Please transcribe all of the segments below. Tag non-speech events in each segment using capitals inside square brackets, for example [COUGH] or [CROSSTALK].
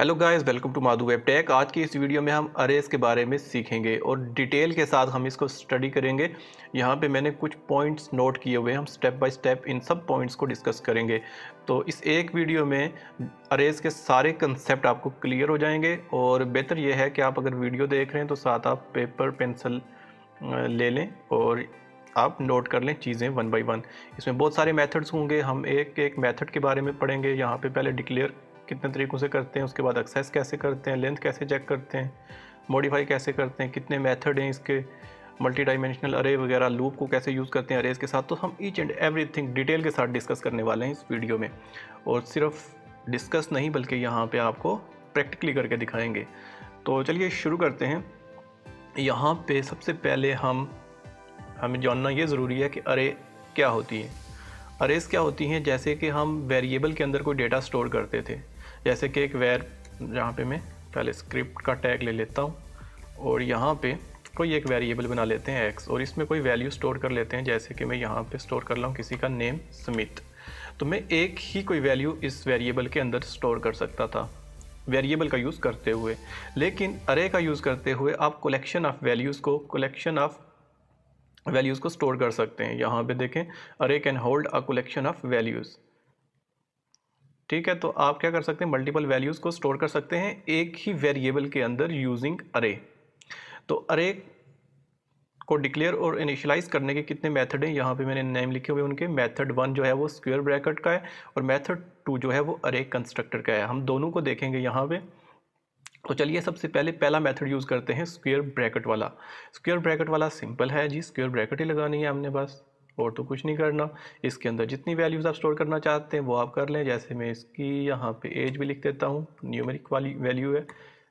hello guys welcome to Madhu web tech आज की इस वीडियो में हम अरेज के बारे में सीखेंगे और डिटेल के साथ हम इसको स्टडी करेंगे यहाँ पे मैंने कुछ पॉइंट्स नोट किए हुए हम स्टेप बाय स्टेप इन सब पॉइंट्स को डिस्कस करेंगे तो इस एक वीडियो में अरेज के सारे कंसेप्ट आपको क्लियर हो जाएंगे और बेहतर यह है कि आप अगर वीडियो देख रहे हैं तो साथ आप पेपर पेंसिल ले लें और आप नोट कर लें चीज़ें वन बाई वन इसमें बहुत सारे मैथड्स होंगे हम एक एक मैथड के बारे में पढ़ेंगे यहाँ पर पहले डिक्लेयर कितने तरीक़ों से करते हैं उसके बाद एक्सेस कैसे करते हैं लेंथ कैसे चेक करते हैं मॉडिफाई कैसे करते हैं कितने मेथड हैं इसके मल्टी डायमेंशनल अरे वगैरह लूप को कैसे यूज़ करते हैं अरेज के साथ तो हम ईच एंड एवरीथिंग डिटेल के साथ डिस्कस करने वाले हैं इस वीडियो में और सिर्फ डिस्कस नहीं बल्कि यहाँ पे आपको प्रैक्टिकली करके दिखाएंगे तो चलिए शुरू करते हैं यहाँ पे सबसे पहले हम हमें जानना ये ज़रूरी है कि अरे क्या होती है अरेज क्या होती हैं जैसे कि हम वेरिएबल के अंदर कोई डेटा स्टोर करते थे जैसे कि एक वेयर जहाँ पे मैं पहले स्क्रिप्ट का टैग ले लेता हूँ और यहाँ पे कोई एक वेरिएबल बना लेते हैं एक्स और इसमें कोई वैल्यू स्टोर कर लेते हैं जैसे कि मैं यहाँ पे स्टोर कर रहा हूँ किसी का नेम स्मिथ तो मैं एक ही कोई वैल्यू इस वेरिएबल के अंदर स्टोर कर सकता था वेरिएबल का यूज़ करते हुए लेकिन अरे का यूज़ करते हुए आप कलेक्शन ऑफ वैल्यूज़ को कलेक्शन ऑफ वैल्यूज़ को स्टोर कर सकते हैं यहाँ पे देखें array can hold a collection of values ठीक है तो आप क्या कर सकते हैं मल्टीपल वैल्यूज़ को स्टोर कर सकते हैं एक ही वेरिएबल के अंदर यूजिंग अरे तो अरे को डिक्लेयर और इनिशलाइज करने के कितने मेथड हैं यहाँ पे मैंने नेम लिखे हुए उनके मेथड वन जो है वो स्क्वायर ब्रैकेट का है और मेथड टू जो है वो अरे कंस्ट्रक्टर का है हम दोनों को देखेंगे यहाँ पे तो चलिए सबसे पहले पहला मेथड यूज़ करते हैं स्क्वायर ब्रैकेट वाला स्क्वायर ब्रैकेट वाला सिंपल है जी स्क्वायर ब्रैकेट ही लगानी है हमने बस और तो कुछ नहीं करना इसके अंदर जितनी वैल्यूज़ आप स्टोर करना चाहते हैं वो आप कर लें जैसे मैं इसकी यहाँ पे एज भी लिख देता हूँ न्यूमेरिक वाली वैल्यू है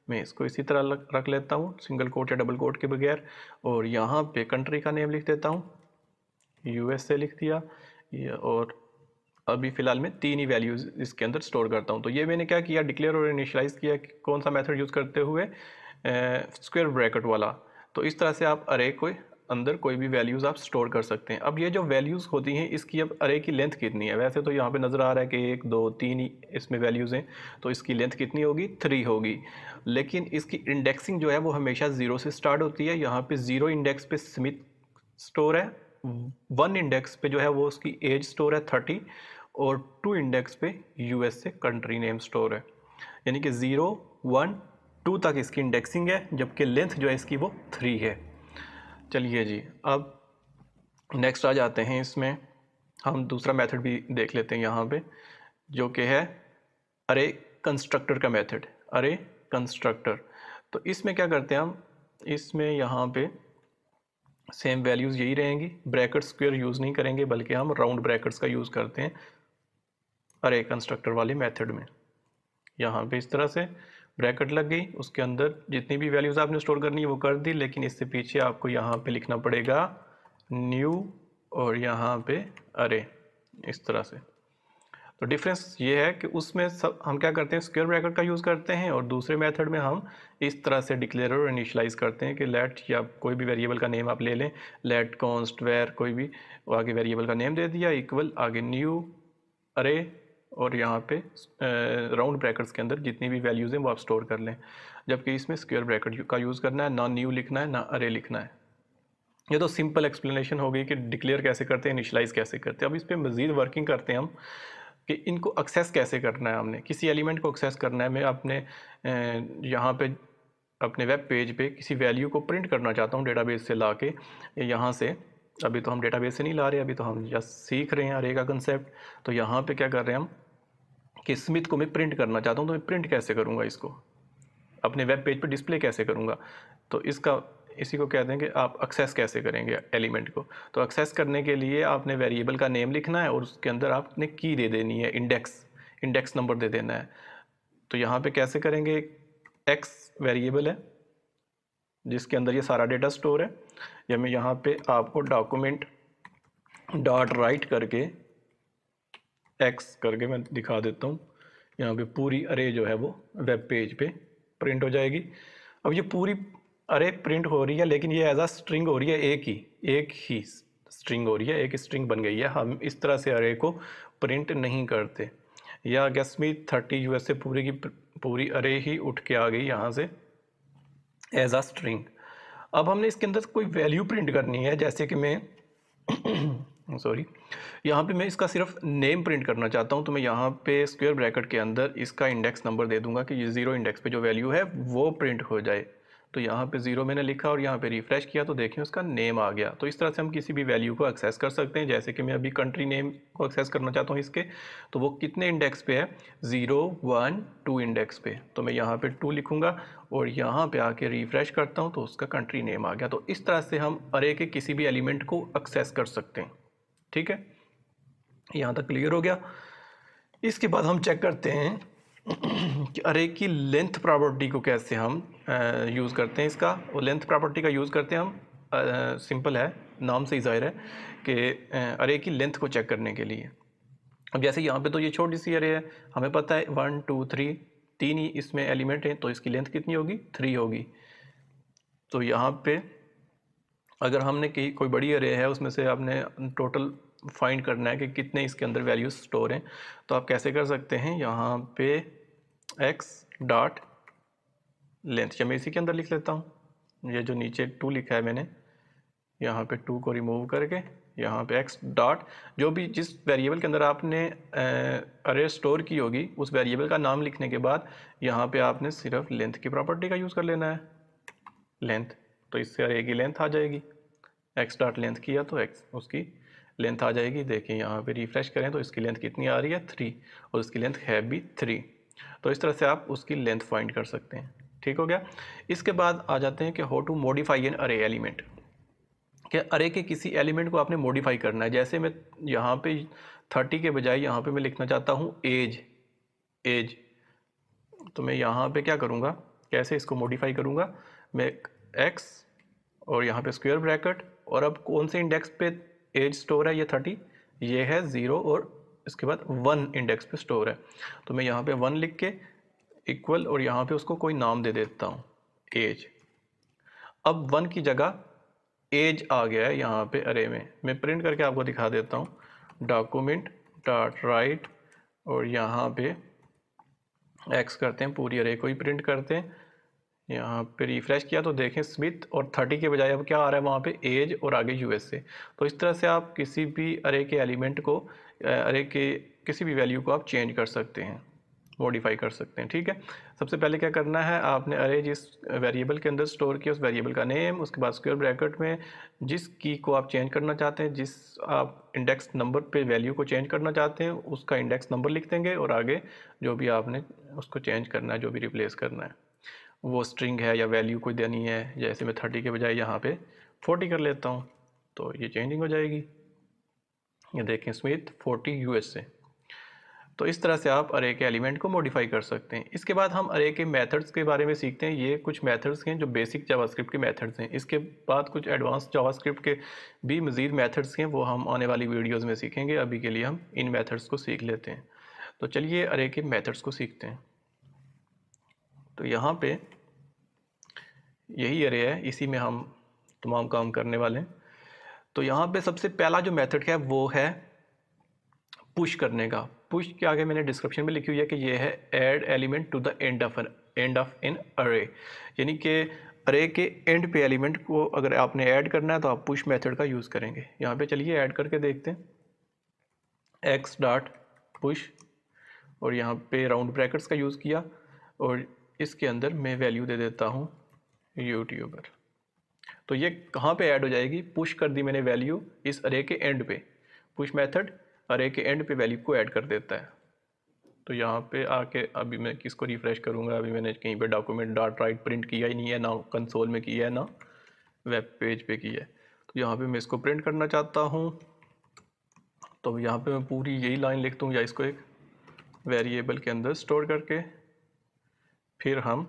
मैं इसको इसी तरह रख लेता हूँ सिंगल कोट या डबल कोट के बगैर और यहाँ पे कंट्री का नेम लिख देता हूँ यू लिख दिया और अभी फ़िलहाल मैं तीन ही वैल्यूज़ इसके अंदर स्टोर करता हूँ तो ये मैंने क्या किया डिक्लेयर और इनिशलाइज़ किया कि कौन सा मेथड यूज़ करते हुए स्क्वेयर ब्रैकेट वाला तो इस तरह से आप अरे कोई अंदर कोई भी वैल्यूज़ आप स्टोर कर सकते हैं अब ये जो वैल्यूज़ होती हैं इसकी अब अरे की लेंथ कितनी है वैसे तो यहाँ पे नज़र आ रहा है कि एक दो तीन ही इसमें वैल्यूज़ हैं तो इसकी लेंथ कितनी होगी थ्री होगी लेकिन इसकी इंडेक्सिंग जो है वो हमेशा ज़ीरो से स्टार्ट होती है यहाँ पर ज़ीरो इंडेक्स पे स्मिथ स्टोर है वन इंडेक्स पे जो है वो उसकी एज स्टोर है थर्टी और टू इंडेक्स पे as a country name store है यानी कि ज़ीरो वन टू तक इसकी इंडेक्सिंग है जबकि लेंथ जो है इसकी वो थ्री है चलिए जी अब नेक्स्ट आ जाते हैं इसमें हम दूसरा मेथड भी देख लेते हैं यहाँ पे जो कि है अरे कंस्ट्रक्टर का मेथड अरे कंस्ट्रक्टर तो इसमें क्या करते हैं हम इसमें यहाँ पे सेम वैल्यूज़ यही रहेंगी ब्रैकेट स्क्वायर यूज़ नहीं करेंगे बल्कि हम राउंड ब्रैकेट्स का यूज़ करते हैं अरे कंस्ट्रक्टर वाले मेथड में यहाँ पे इस तरह से ब्रैकेट लग गई उसके अंदर जितनी भी वैल्यूज़ आपने स्टोर करनी है वो कर दी लेकिन इससे पीछे आपको यहाँ पे लिखना पड़ेगा न्यू और यहाँ पे अरे इस तरह से तो डिफरेंस ये है कि उसमें सब हम क्या करते हैं स्क्वेयर ब्रैकेट का यूज़ करते हैं और दूसरे मेथड में हम इस तरह से डिक्लेयर और इनिशलाइज करते हैं कि लेट या कोई भी वेरिएबल का नेम आप ले लें लेट कॉन्स्ट वेयर कोई भी आगे वेरिएबल का नेम दे दिया इक्वल आगे न्यू अरे और यहाँ पे राउंड ब्रैकेट्स के अंदर जितनी भी वैल्यूज़ हैं वो आप स्टोर कर लें जबकि इसमें स्क्वायर ब्रैकेट का यूज़ करना है ना न्यू लिखना है ना अरे लिखना है ये तो सिंपल एक्सप्लेनेशन हो गई कि डिक्लेयर कैसे करते हैं इनिशलाइज कैसे करते हैं अब इस पर मज़ीद वर्किंग करते हैं हम कि इनको एक्सेस कैसे करना है हमने किसी एलिमेंट को एक्सेस करना है मैं अपने यहाँ पे अपने वेब पेज पे किसी वैल्यू को प्रिंट करना चाहता हूँ डेटाबेस से ला के यहाँ से अभी तो हम डेटाबेस से नहीं ला रहे अभी तो हम जस्ट सीख रहे हैं अरे का कंसेप्ट तो यहाँ पे क्या कर रहे हैं हम कि स्मिथ को मैं प्रिंट करना चाहता हूँ तो मैं प्रिंट कैसे करूँगा इसको अपने वेब पेज पर डिस्प्ले कैसे करूँगा तो इसका इसी को कह देंगे आप एक्सेस कैसे करेंगे एलिमेंट को तो एक्सेस करने के लिए आपने वेरिएबल का नेम लिखना है और उसके अंदर आपने की दे देनी है इंडेक्स इंडेक्स नंबर दे देना है तो यहाँ पे कैसे करेंगे एक्स वेरिएबल है जिसके अंदर ये सारा डेटा स्टोर है या मैं यहाँ पे आपको डॉक्यूमेंट डॉट राइट करके एक्स करके मैं दिखा देता हूँ यहाँ पे पूरी अरे जो है वो वेब पेज पे प्रिंट हो जाएगी अब ये पूरी अरे प्रिंट हो रही है लेकिन ये एज आ स्ट्रिंग हो रही है एक ही एक ही स्ट्रिंग हो रही है एक स्ट्रिंग बन गई है हम इस तरह से अरे को प्रिंट नहीं करते या गैस थर्टी यू ए पूरी की पूरी अरे ही उठ के आ गई यहाँ से एज आ स्ट्रिंग अब हमने इसके अंदर कोई वैल्यू प्रिंट करनी है जैसे कि मैं सॉरी [COUGHS] यहाँ पे मैं इसका सिर्फ नेम प्रिंट करना चाहता हूँ तो मैं यहाँ पे स्क्वायर ब्रैकेट के अंदर इसका इंडेक्स नंबर दे दूंगा कि ये ज़ीरो इंडेक्स पे जो वैल्यू है वो प्रिंट हो जाए तो यहाँ पे ज़ीरो मैंने लिखा और यहाँ पे रिफ़्रेश किया तो देखें उसका नेम आ गया तो इस तरह से हम किसी भी वैल्यू को एक्सेस कर सकते हैं जैसे कि मैं अभी कंट्री नेम को एक्सेस करना चाहता हूँ इसके तो वो कितने इंडेक्स पे है ज़ीरो वन टू इंडेक्स पे तो मैं यहाँ पे टू लिखूँगा और यहाँ पे आके रिफ़्रेश करता हूँ तो उसका कंट्री नेम आ गया तो इस तरह से हम अरे के किसी भी एलिमेंट को एक्सेस कर सकते हैं ठीक है यहाँ तक क्लियर हो गया इसके बाद हम चेक करते हैं कि अरे की लेंथ प्रॉपर्टी को कैसे हम यूज़ करते हैं इसका और लेंथ प्रॉपर्टी का यूज़ करते हैं हम सिंपल है नाम से ही जाहिर है कि अरे की लेंथ को चेक करने के लिए अब जैसे यहाँ पे तो ये छोटी सी अरे है हमें पता है वन टू थ्री तीन ही इसमें एलिमेंट हैं तो इसकी लेंथ कितनी होगी थ्री होगी तो यहाँ पे अगर हमने की कोई बड़ी अरे है उसमें से आपने टोटल फाइंड करना है कि कितने इसके अंदर वैल्यूज स्टोर हैं तो आप कैसे कर सकते हैं यहाँ पे एक्स डॉट लेंथ या मैं इसी के अंदर लिख लेता हूँ ये जो नीचे टू लिखा है मैंने यहाँ पे टू को रिमूव करके यहाँ पे एक्स डॉट जो भी जिस वेरिएबल के अंदर आपने अरे स्टोर की होगी उस वेरिएबल का नाम लिखने के बाद यहाँ पे आपने सिर्फ लेंथ की प्रॉपर्टी का यूज़ कर लेना है लेंथ तो इससे अरे की लेंथ आ जाएगी एक्स डॉट लेंथ किया तो एक्स उसकी लेंथ आ जाएगी देखें यहाँ पे रिफ़्रेश करें तो इसकी लेंथ कितनी आ रही है थ्री और इसकी लेंथ है भी थ्री तो इस तरह से आप उसकी लेंथ फाइंड कर सकते हैं ठीक हो गया इसके बाद आ जाते हैं कि how to modify an array element कि अरे के किसी एलिमेंट को आपने मॉडिफाई करना है जैसे मैं यहाँ पे थर्टी के बजाय यहाँ पे मैं लिखना चाहता हूँ एज एज तो मैं यहाँ पे क्या करूँगा कैसे इसको मॉडिफाई करूँगा मैं एक्स और यहाँ पे स्क्वायर ब्रैकेट और अब कौन से इंडेक्स पे एज स्टोर है ये थर्टी ये है ज़ीरो और इसके बाद वन इंडेक्स पे स्टोर है तो मैं यहाँ पे वन लिख के इक्वल और यहाँ पे उसको कोई नाम दे देता हूँ एज अब वन की जगह एज आ गया है यहाँ पे अरे में मैं प्रिंट करके आपको दिखा देता हूँ डॉक्यूमेंट डॉट राइट और यहाँ पे एक्स करते हैं पूरी अरे को ही प्रिंट करते हैं यहाँ पे रिफ्रेश किया तो देखें स्मिथ और थर्टी के बजाय अब क्या आ रहा है वहाँ पे एज और आगे यूएसए तो इस तरह से आप किसी भी अरे के एलिमेंट को अरे के किसी भी वैल्यू को आप चेंज कर सकते हैं मॉडिफाई कर सकते हैं ठीक है सबसे पहले क्या करना है आपने अरे जिस वेरिएबल के अंदर स्टोर किया उस वेरिएबल का नेम उसके बाद स्क्वायर ब्रैकेट में जिस की को आप चेंज करना चाहते हैं जिस आप इंडेक्स नंबर पे वैल्यू को चेंज करना चाहते हैं उसका इंडेक्स नंबर लिख देंगे और आगे जो भी आपने उसको चेंज करना है जो भी रिप्लेस करना है वो स्ट्रिंग है या वैल्यू कोई देनी है जैसे मैं थर्टी के बजाय यहाँ पर फोर्टी कर लेता हूँ तो ये चेंजिंग हो जाएगी ये देखें स्मिथ फोर्टी यूएसए तो इस तरह से आप अरे के एलिमेंट को मॉडिफाई कर सकते हैं इसके बाद हम अरे के मेथड्स के बारे में सीखते हैं ये कुछ मेथड्स हैं जो बेसिक जावास्क्रिप्ट के मेथड्स हैं इसके बाद कुछ एडवांस जावास्क्रिप्ट के भी मज़ीद मेथड्स हैं वो हम आने वाली वीडियोस में सीखेंगे अभी के लिए हम इन मेथड्स को सीख लेते हैं तो चलिए अरे के मेथड्स को सीखते हैं तो यहाँ पर यही अरे है इसी में हम तमाम काम करने वाले हैं तो यहाँ पे सबसे पहला जो मेथड है वो है पुश करने का पुश के आगे मैंने डिस्क्रिप्शन में लिखी हुई है कि ये है add element to the end of end of an array यानी कि अरे के एंड पे एलिमेंट को अगर आपने ऐड करना है तो आप पुश मेथड का यूज़ करेंगे यहाँ पे चलिए ऐड करके देखते हैं एक्स डॉट पुश और यहाँ पे राउंड ब्रैकेट्स का यूज़ किया और इसके अंदर मैं वैल्यू दे देता हूँ यूट्यूबर तो ये कहाँ पे ऐड हो जाएगी पुश कर दी मैंने वैल्यू इस अरे के एंड पे पुश मेथड अरे के एंड पे वैल्यू को ऐड कर देता है तो यहाँ पे आके अभी मैं किसको रिफ़्रेश करूँगा अभी मैंने कहीं पे डॉक्यूमेंट डॉट राइट प्रिंट किया ही नहीं है ना कंसोल में किया है ना वेब पेज पे किया है तो यहाँ पे मैं इसको प्रिंट करना चाहता हूँ तो यहाँ पे मैं पूरी यही लाइन लिखता हूँ या इसको एक वेरिएबल के अंदर स्टोर करके फिर हम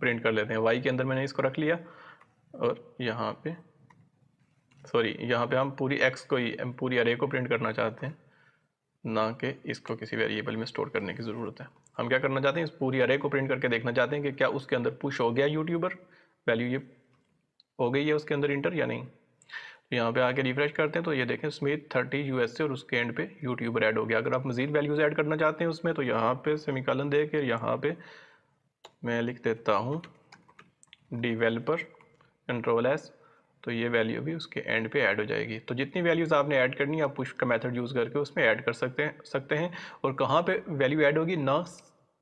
प्रिंट कर लेते हैं वाई के अंदर मैंने इसको रख लिया और यहाँ पे सॉरी यहाँ पे हम पूरी एक्स को ही पूरी अरे को प्रिंट करना चाहते हैं ना कि इसको किसी वेरिएबल में स्टोर करने की ज़रूरत है हम क्या करना चाहते हैं इस पूरी अरे को प्रिंट करके देखना चाहते हैं कि क्या उसके अंदर पुश हो गया यूट्यूबर वैल्यू ये हो गई है उसके अंदर इंटर या नहीं तो यहाँ पे आके रिफ्रेश करते हैं तो ये देखें स्मिथ थर्टी यू एस और उसके एंड पे यूट्यूबर ऐड हो गया अगर आप मजीद वैल्यूज़ ऐड करना चाहते हैं उसमें तो यहाँ पे सेमिकालन दे के यहाँ पे मैं लिख देता हूँ डिवेलपर कंट्रोल एस तो ये वैल्यू भी उसके एंड पे ऐड हो जाएगी तो जितनी वैल्यूज़ आपने ऐड करनी है आप पुश का मेथड यूज़ करके उसमें ऐड कर सकते हैं सकते हैं और कहाँ पे वैल्यू ऐड होगी ना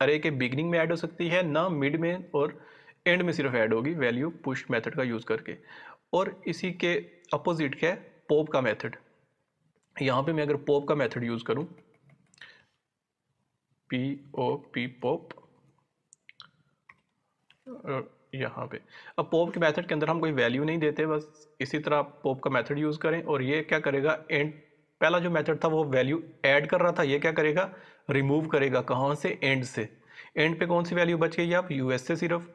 अरे के बिगनिंग में ऐड हो सकती है ना मिड में और एंड में सिर्फ ऐड होगी वैल्यू पुश मेथड का यूज़ करके और इसी के अपोजिट है पोप का मैथड यहाँ पर मैं अगर पोप का मैथड यूज़ करूँ पी ओ पी पोप यहाँ पे अब पोप के मेथड के अंदर हम कोई वैल्यू नहीं देते बस इसी तरह पोप का मेथड यूज़ करें और ये क्या करेगा एंड पहला जो मेथड था वो वैल्यू ऐड कर रहा था ये क्या करेगा रिमूव करेगा कहाँ से एंड से एंड पे कौन सी वैल्यू बच गई आप यू से सिर्फ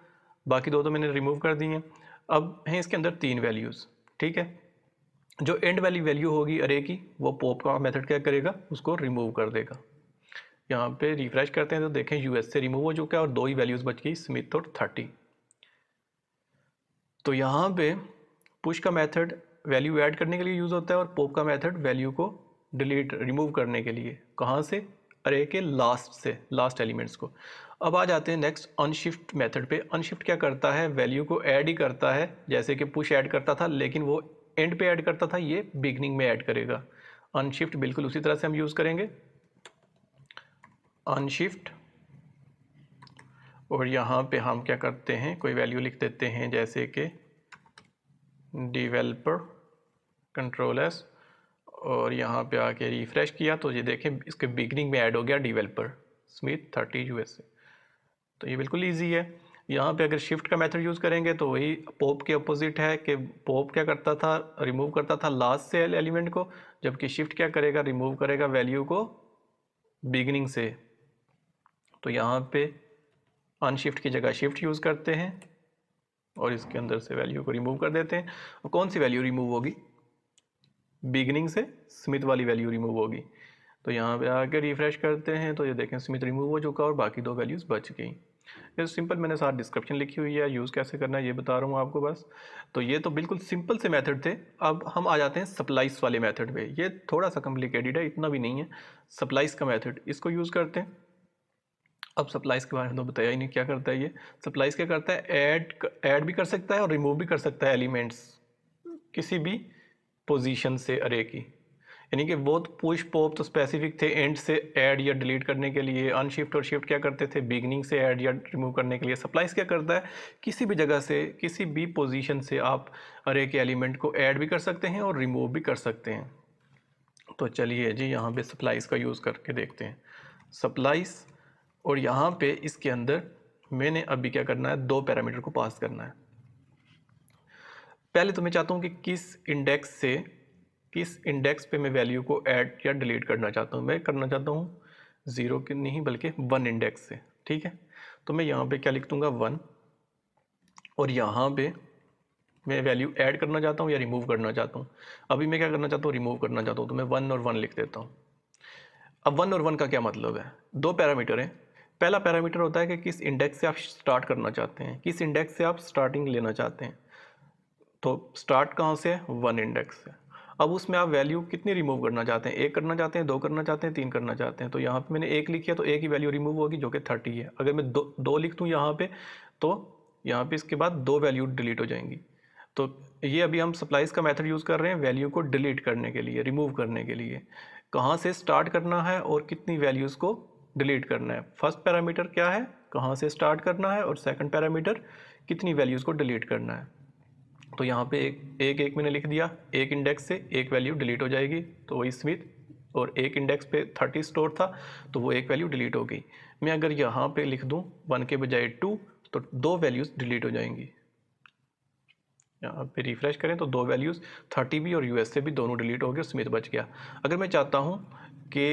बाकी दो तो मैंने रिमूव कर दी हैं अब हैं इसके अंदर तीन वैल्यूज़ ठीक है जो एंड वाली वैल्यू होगी अरे की वो पोप का मेथड क्या करेगा उसको रिमूव कर देगा यहाँ पे रिफ्रेश करते हैं तो देखें यूएस से रिमूव हो चुका है और दो ही वैल्यूज़ बच गई स्मिथ और थर्टी तो यहाँ पे पुश का मेथड वैल्यू ऐड करने के लिए यूज़ होता है और पोप का मेथड वैल्यू को डिलीट रिमूव करने के लिए कहाँ से अरे के लास्ट से लास्ट एलिमेंट्स को अब आ जाते हैं नेक्स्ट अनशिफ्ट मेथड पे अनशिफ्ट क्या करता है वैल्यू को ऐड ही करता है जैसे कि पुश ऐड करता था लेकिन वो एंड पे ऐड करता था ये बिगनिंग में ऐड करेगा अनशिफ्ट बिल्कुल उसी तरह से हम यूज़ करेंगे अनशिफ्ट और यहाँ पे हम क्या करते हैं कोई वैल्यू लिख देते हैं जैसे कि डिवेलपर कंट्रोलर्स और यहाँ पे आके रिफ़्रेश किया तो ये देखें इसके बिगनिंग में ऐड हो गया डिवेलपर स्मिथ थर्टी यूएसए तो ये बिल्कुल इजी है यहाँ पे अगर शिफ्ट का मेथड यूज़ करेंगे तो वही पोप के अपोजिट है कि पोप क्या करता था रिमूव करता था लास्ट से एलिमेंट को जबकि शिफ्ट क्या करेगा रिमूव करेगा वैल्यू को बिगनिंग से तो यहाँ पे अनशिफ्ट की जगह शिफ्ट यूज़ करते हैं और इसके अंदर से वैल्यू को रिमूव कर देते हैं और कौन सी वैल्यू रिमूव होगी बिगनिंग से स्मिथ वाली वैल्यू रिमूव होगी तो यहाँ पे आके रिफ़्रेश करते हैं तो ये देखें स्मिथ रिमूव हो चुका और बाकी दो वैल्यूज़ बच गई ये सिंपल मैंने साथ डिस्क्रिप्शन लिखी हुई है यूज़ कैसे करना है ये बता रहा हूँ आपको बस तो ये तो बिल्कुल सिंपल से मेथड थे अब हम आ जाते हैं सप्लाइस वाले मेथड पे ये थोड़ा सा कॉम्प्लिकेटेड है इतना भी नहीं है सप्लाइस का मेथड इसको यूज़ करते हैं अब सप्लाइज के बारे में तो बताया ही नहीं क्या करता है ये सप्लाइज क्या करता है ऐड ऐड भी कर सकता है और रिमूव भी कर सकता है एलिमेंट्स किसी भी पोजीशन से अरे की यानी कि बहुत पुश पॉप तो स्पेसिफिक तो थे एंड से ऐड या डिलीट करने के लिए अनशिफ्ट और शिफ्ट क्या करते थे बिगनिंग से ऐड या रिमूव करने के लिए सप्लाइज क्या करता है किसी भी जगह से किसी भी पोजीशन से आप अरे के एलिमेंट को ऐड भी कर सकते हैं और रिमूव भी कर सकते हैं तो चलिए जी यहाँ पे सप्लाइज का यूज़ करके देखते हैं सप्लाइज़ और यहाँ पे इसके अंदर मैंने अभी क्या करना है दो पैरामीटर को पास करना है पहले तो मैं चाहता हूँ कि किस इंडेक्स से किस इंडेक्स पे मैं वैल्यू को ऐड या डिलीट करना चाहता हूँ मैं करना चाहता हूँ ज़ीरो के नहीं बल्कि वन इंडेक्स से ठीक है तो मैं यहाँ पे क्या लिख दूँगा वन और यहाँ पे मैं वैल्यू ऐड करना चाहता हूँ या रिमूव करना चाहता हूँ अभी मैं क्या करना चाहता हूँ रिमूव करना चाहता हूँ तो मैं वन और वन लिख देता हूँ अब वन और वन का क्या मतलब है दो पैरामीटर हैं पहला पैरामीटर होता है कि किस इंडेक्स से आप स्टार्ट करना चाहते हैं किस इंडेक्स से आप स्टार्टिंग लेना चाहते हैं तो स्टार्ट कहाँ से है वन इंडेक्स से अब उसमें आप वैल्यू कितनी रिमूव करना चाहते हैं एक करना चाहते हैं दो करना चाहते हैं तीन करना चाहते हैं तो यहाँ पे मैंने एक लिखी है तो एक ही वैल्यू रिमूव होगी जो कि थर्टी है अगर मैं दो दो लिख दूँ यहाँ पर तो यहाँ पर इसके बाद दो वैल्यू डिलीट हो जाएंगी तो ये अभी हम सप्लाइज का मेथड यूज़ कर रहे हैं वैल्यू को डिलीट करने के लिए रिमूव करने के लिए कहाँ से स्टार्ट करना है और कितनी वैल्यूज़ को डिलीट करना है फर्स्ट पैरामीटर क्या है कहाँ से स्टार्ट करना है और सेकंड पैरामीटर कितनी वैल्यूज़ को डिलीट करना है तो यहाँ पे एक एक एक मैंने लिख दिया एक इंडेक्स से एक वैल्यू डिलीट हो जाएगी तो वही स्मिथ और एक इंडेक्स पे थर्टी स्टोर था तो वो एक वैल्यू डिलीट हो गई मैं अगर यहाँ पे लिख दूँ वन के बजाय टू तो दो वैल्यूज़ डिलीट हो जाएंगी यहाँ पे रिफ़्रेश करें तो दो वैल्यूज़ थर्टी भी और यू से भी दोनों डिलीट हो गए स्मित स्मिथ बच गया अगर मैं चाहता हूँ कि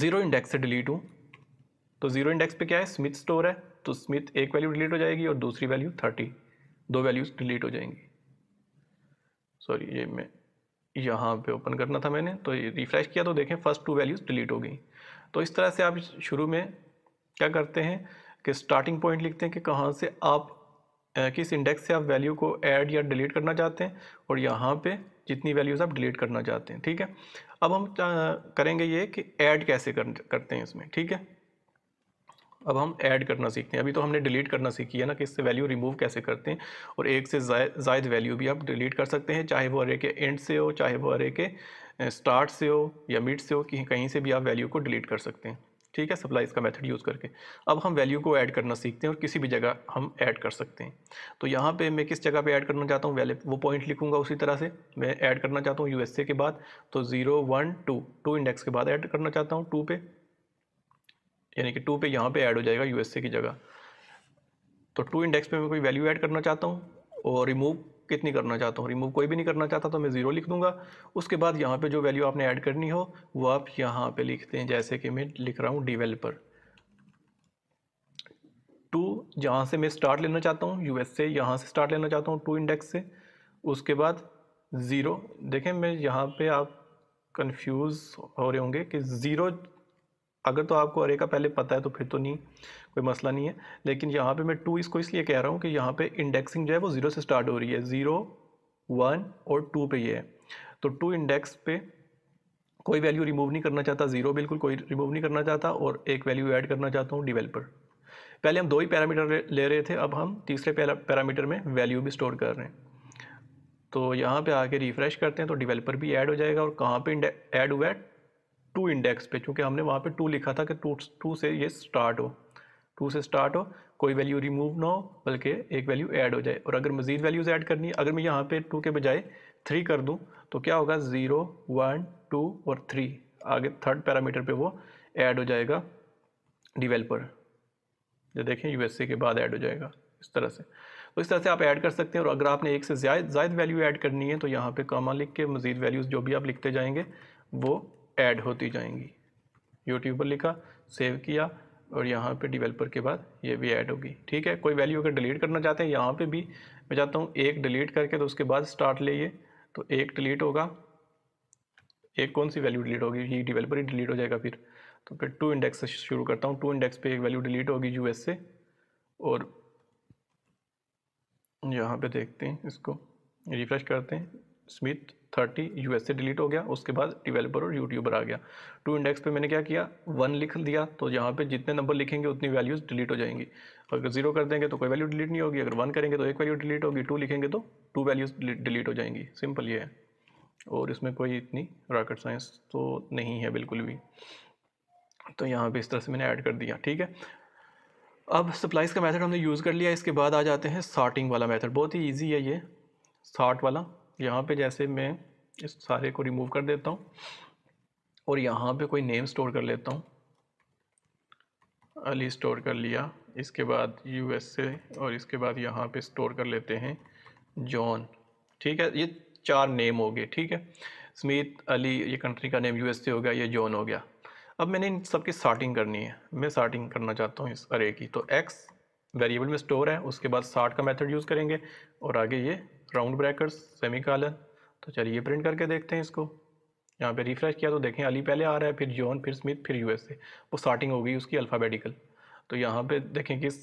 ज़ीरो इंडेक्स से डिलीट हूँ तो ज़ीरो इंडेक्स पे क्या है स्मिथ स्टोर है तो स्मिथ एक वैल्यू डिलीट हो जाएगी और दूसरी वैल्यू थर्टी दो वैल्यूज़ डिलीट हो जाएंगी सॉरी ये मैं यहाँ पे ओपन करना था मैंने तो ये रिफ़्रेश किया तो देखें फ़र्स्ट टू वैल्यूज़ डिलीट हो गई तो इस तरह से आप शुरू में क्या करते हैं कि स्टार्टिंग पॉइंट लिखते हैं कि कहाँ से आप किस इंडेक्स से आप वैल्यू को ऐड या डिलीट करना चाहते हैं और यहाँ पे जितनी वैल्यूज़ आप डिलीट करना चाहते हैं ठीक है अब हम करेंगे ये कि ऐड कैसे कर, करते हैं इसमें ठीक है अब हम ऐड करना सीखते हैं अभी तो हमने डिलीट करना सीखी है ना कि इससे वैल्यू रिमूव कैसे करते हैं और एक से जायद वैल्यू भी आप डिलीट कर सकते हैं चाहे वो अरे के एंड से हो चाहे वो अरे के स्टार्ट से हो या मिड से हो कि कहीं से भी आप वैल्यू को डिलीट कर सकते हैं ठीक है सप्लाईज़ का मेथड यूज़ करके अब हम वैल्यू को ऐड करना सीखते हैं और किसी भी जगह हम ऐड कर सकते हैं तो यहाँ पे मैं किस जगह पे ऐड करना चाहता हूँ वैल्यू वो पॉइंट लिखूंगा उसी तरह से मैं ऐड करना चाहता हूँ यूएसए के बाद तो zero one two two index के बाद ऐड करना चाहता हूँ टू पे यानी कि टू पे यहाँ पर ऐड हो जाएगा यूएसए की जगह तो टू इंडेक्स पर मैं कोई वैल्यू ऐड करना चाहता हूँ और रिमूव कितनी करना चाहता हूँ रिमूव कोई भी नहीं करना चाहता तो मैं ज़ीरो लिख दूंगा उसके बाद यहाँ पे जो वैल्यू आपने ऐड करनी हो वो आप यहाँ पे लिखते हैं जैसे कि मैं लिख रहा हूँ डिवेलपर टू जहाँ से मैं स्टार्ट लेना चाहता हूँ यू एस से यहाँ से स्टार्ट लेना चाहता हूँ टू इंडेक्स से उसके बाद ज़ीरो देखें मैं यहाँ पर आप कन्फ्यूज़ हो रहे होंगे कि ज़ीरो अगर तो आपको अरे का पहले पता है तो फिर तो नहीं कोई मसला नहीं है लेकिन यहाँ पे मैं टू इसको इसलिए कह रहा हूँ कि यहाँ पे इंडेक्सिंग जो है वो ज़ीरो से स्टार्ट हो रही है ज़ीरो वन और टू पे ये है तो टू इंडेक्स पे कोई वैल्यू रिमूव नहीं करना चाहता ज़ीरो बिल्कुल कोई रिमूव नहीं करना चाहता और एक वैल्यू ऐड करना चाहता हूँ डिवेलपर पहले हम दो ही पैरामीटर ले रहे थे अब हम तीसरे पैरामीटर में वैल्यू भी स्टोर कर रहे हैं तो यहाँ पे आके रिफ़्रेश करते हैं तो डेवलपर भी ऐड हो जाएगा और कहाँ पे ऐड हुआ है टू इंडेक्स पे क्योंकि हमने वहाँ पे टू लिखा था कि टू टू से ये स्टार्ट हो टू से स्टार्ट हो कोई वैल्यू रिमूव ना हो बल्कि एक वैल्यू ऐड हो जाए और अगर मज़ीद वैल्यूज़ ऐड करनी है अगर मैं यहाँ पे टू के बजाय थ्री कर दूँ तो क्या होगा ज़ीरो वन टू और थ्री आगे थर्ड पैरामीटर पर वो ऐड हो जाएगा डिवेलपर जो देखें ए के बाद ऐड हो जाएगा इस तरह से तो इस तरह से आप ऐड कर सकते हैं और अगर आपने एक से ज़्यादा वैल्यू ऐड करनी है तो यहाँ पे कामा लिख के मज़ीद वैल्यूज़ जो भी आप लिखते जाएंगे वो ऐड होती जाएंगी यूट्यूब पर लिखा सेव किया और यहाँ पे डिवेलपर के बाद ये भी ऐड होगी ठीक है कोई वैल्यू अगर डिलीट करना चाहते हैं यहाँ पे भी मैं चाहता हूँ एक डिलीट करके तो उसके बाद स्टार्ट ले तो एक डिलीट होगा एक कौन सी वैल्यू डिलीट होगी ये डिवेलपर ही डिलीट हो जाएगा फिर तो फिर टू इंडेक्स से शुरू करता हूँ टू इंडेक्स पे एक वैल्यू डिलीट होगी यू से और यहाँ पर देखते हैं इसको रिफ्रेश करते हैं स्मिथ थर्टी यू से डिलीट हो गया उसके बाद डिवेलपर और यूट्यूबर आ गया टू इंडेक्स पे मैंने क्या किया वन लिख दिया तो यहाँ पे जितने नंबर लिखेंगे उतनी वैल्यूज़ डिलीट हो जाएंगी अगर जीरो कर देंगे तो कोई वैल्यू डिलीट नहीं होगी अगर वन करेंगे तो एक वैल्यू डिलीट होगी टू लिखेंगे तो टू वैल्यूज़ डिलीट हो जाएंगी सिंपल ये है और इसमें कोई इतनी रॉकेट साइंस तो नहीं है बिल्कुल भी तो यहाँ पर इस तरह से मैंने ऐड कर दिया ठीक है अब सप्लाइज का मेथड हमने यूज़ कर लिया इसके बाद आ जाते हैं सार्टिंग वाला मेथड बहुत ही ईजी है ये सार्ट वाला यहाँ पे जैसे मैं इस सारे को रिमूव कर देता हूँ और यहाँ पे कोई नेम स्टोर कर लेता हूँ अली स्टोर कर लिया इसके बाद यू एस ए और इसके बाद यहाँ पे स्टोर कर लेते हैं जॉन ठीक है ये चार नेम हो गए ठीक है स्मिथ अली ये कंट्री का नेम यू हो गया ये जॉन हो गया अब मैंने इन सब की स्टार्टिंग करनी है मैं स्टार्टिंग करना चाहता हूँ इस अरे की तो एक्स वेरिएबल में स्टोर है उसके बाद सार्ट का मेथड यूज़ करेंगे और आगे ये राउंड ब्रैकर्स सेमी कॉलर तो चलिए प्रिंट करके देखते हैं इसको यहाँ पे रिफ्रेश किया तो देखें अली पहले आ रहा है फिर जॉन फिर स्मिथ फिर यूएसए वो स्टार्टिंग हो गई उसकी अल्फ़ाबेटिकल तो यहाँ पे देखें किस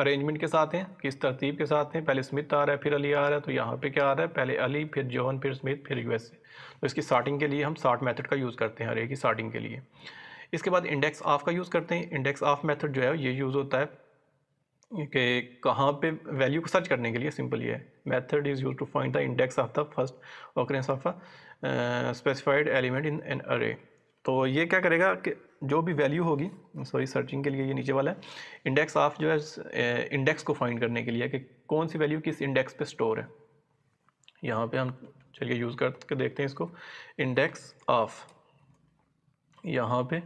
अरेंजमेंट के साथ हैं किस तरतीब के साथ हैं पहले स्मिथ आ रहा है फिर अली आ रहा है तो यहाँ पे क्या आ रहा है पहले अली फिर जॉन फिर स्मिथ फिर यूएसए तो इसकी स्टार्टिंग के लिए हम सार्ट मैथड का यूज़ करते हैं हर एक की स्टार्टिंग के लिए इसके बाद इंडेक्स ऑफ का यूज़ करते हैं इंडेक्स ऑफ मेथड जो है ये यूज़ होता है कि कहाँ पे वैल्यू को सर्च करने के लिए सिंपल ये है method is use to find the index of the first occurrence of a specified element in an array तो ये क्या करेगा कि जो भी वैल्यू होगी सॉरी सर्चिंग के लिए ये नीचे वाला है इंडेक्स ऑफ जो है इंडेक्स uh, को फाइंड करने के लिए कि कौन सी वैल्यू किस इंडेक्स पे स्टोर है यहाँ पे हम चलिए यूज़ करके देखते हैं इसको इंडेक्स ऑफ यहाँ पे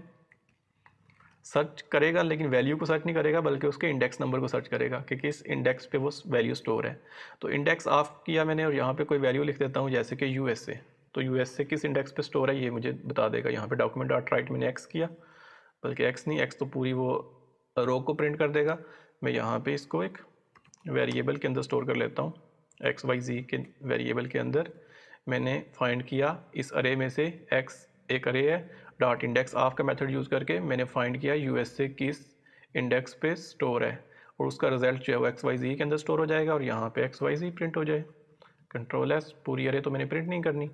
सर्च करेगा लेकिन वैल्यू को सर्च नहीं करेगा बल्कि उसके इंडेक्स नंबर को सर्च करेगा कि किस इंडेक्स पे वो वैल्यू स्टोर है तो इंडेक्स ऑफ किया मैंने और यहाँ पे कोई वैल्यू लिख देता हूँ जैसे कि यू तो यू किस इंडेक्स पे स्टोर है ये मुझे बता देगा यहाँ पे डॉक्यूमेंट डॉट राइट मैंने एक्स किया बल्कि एक्स नहीं एक्स तो पूरी वो रो को प्रिंट कर देगा मैं यहाँ पर इसको एक वेरिएबल के अंदर स्टोर कर लेता हूँ एक्स वाई जी के वेरिएबल के अंदर मैंने फाइंड किया इस अरे में से एक्स एक अरे है डॉट इंडेक्स ऑफ का मेथड यूज़ करके मैंने फाइंड किया यूएसए किस इंडेक्स पे स्टोर है और उसका रिजल्ट जो है वो एक्स वाई जी के अंदर स्टोर हो जाएगा और यहाँ पे एक्स वाई जी प्रिंट हो जाए कंट्रोल एस पूरी अरे तो मैंने प्रिंट नहीं करनी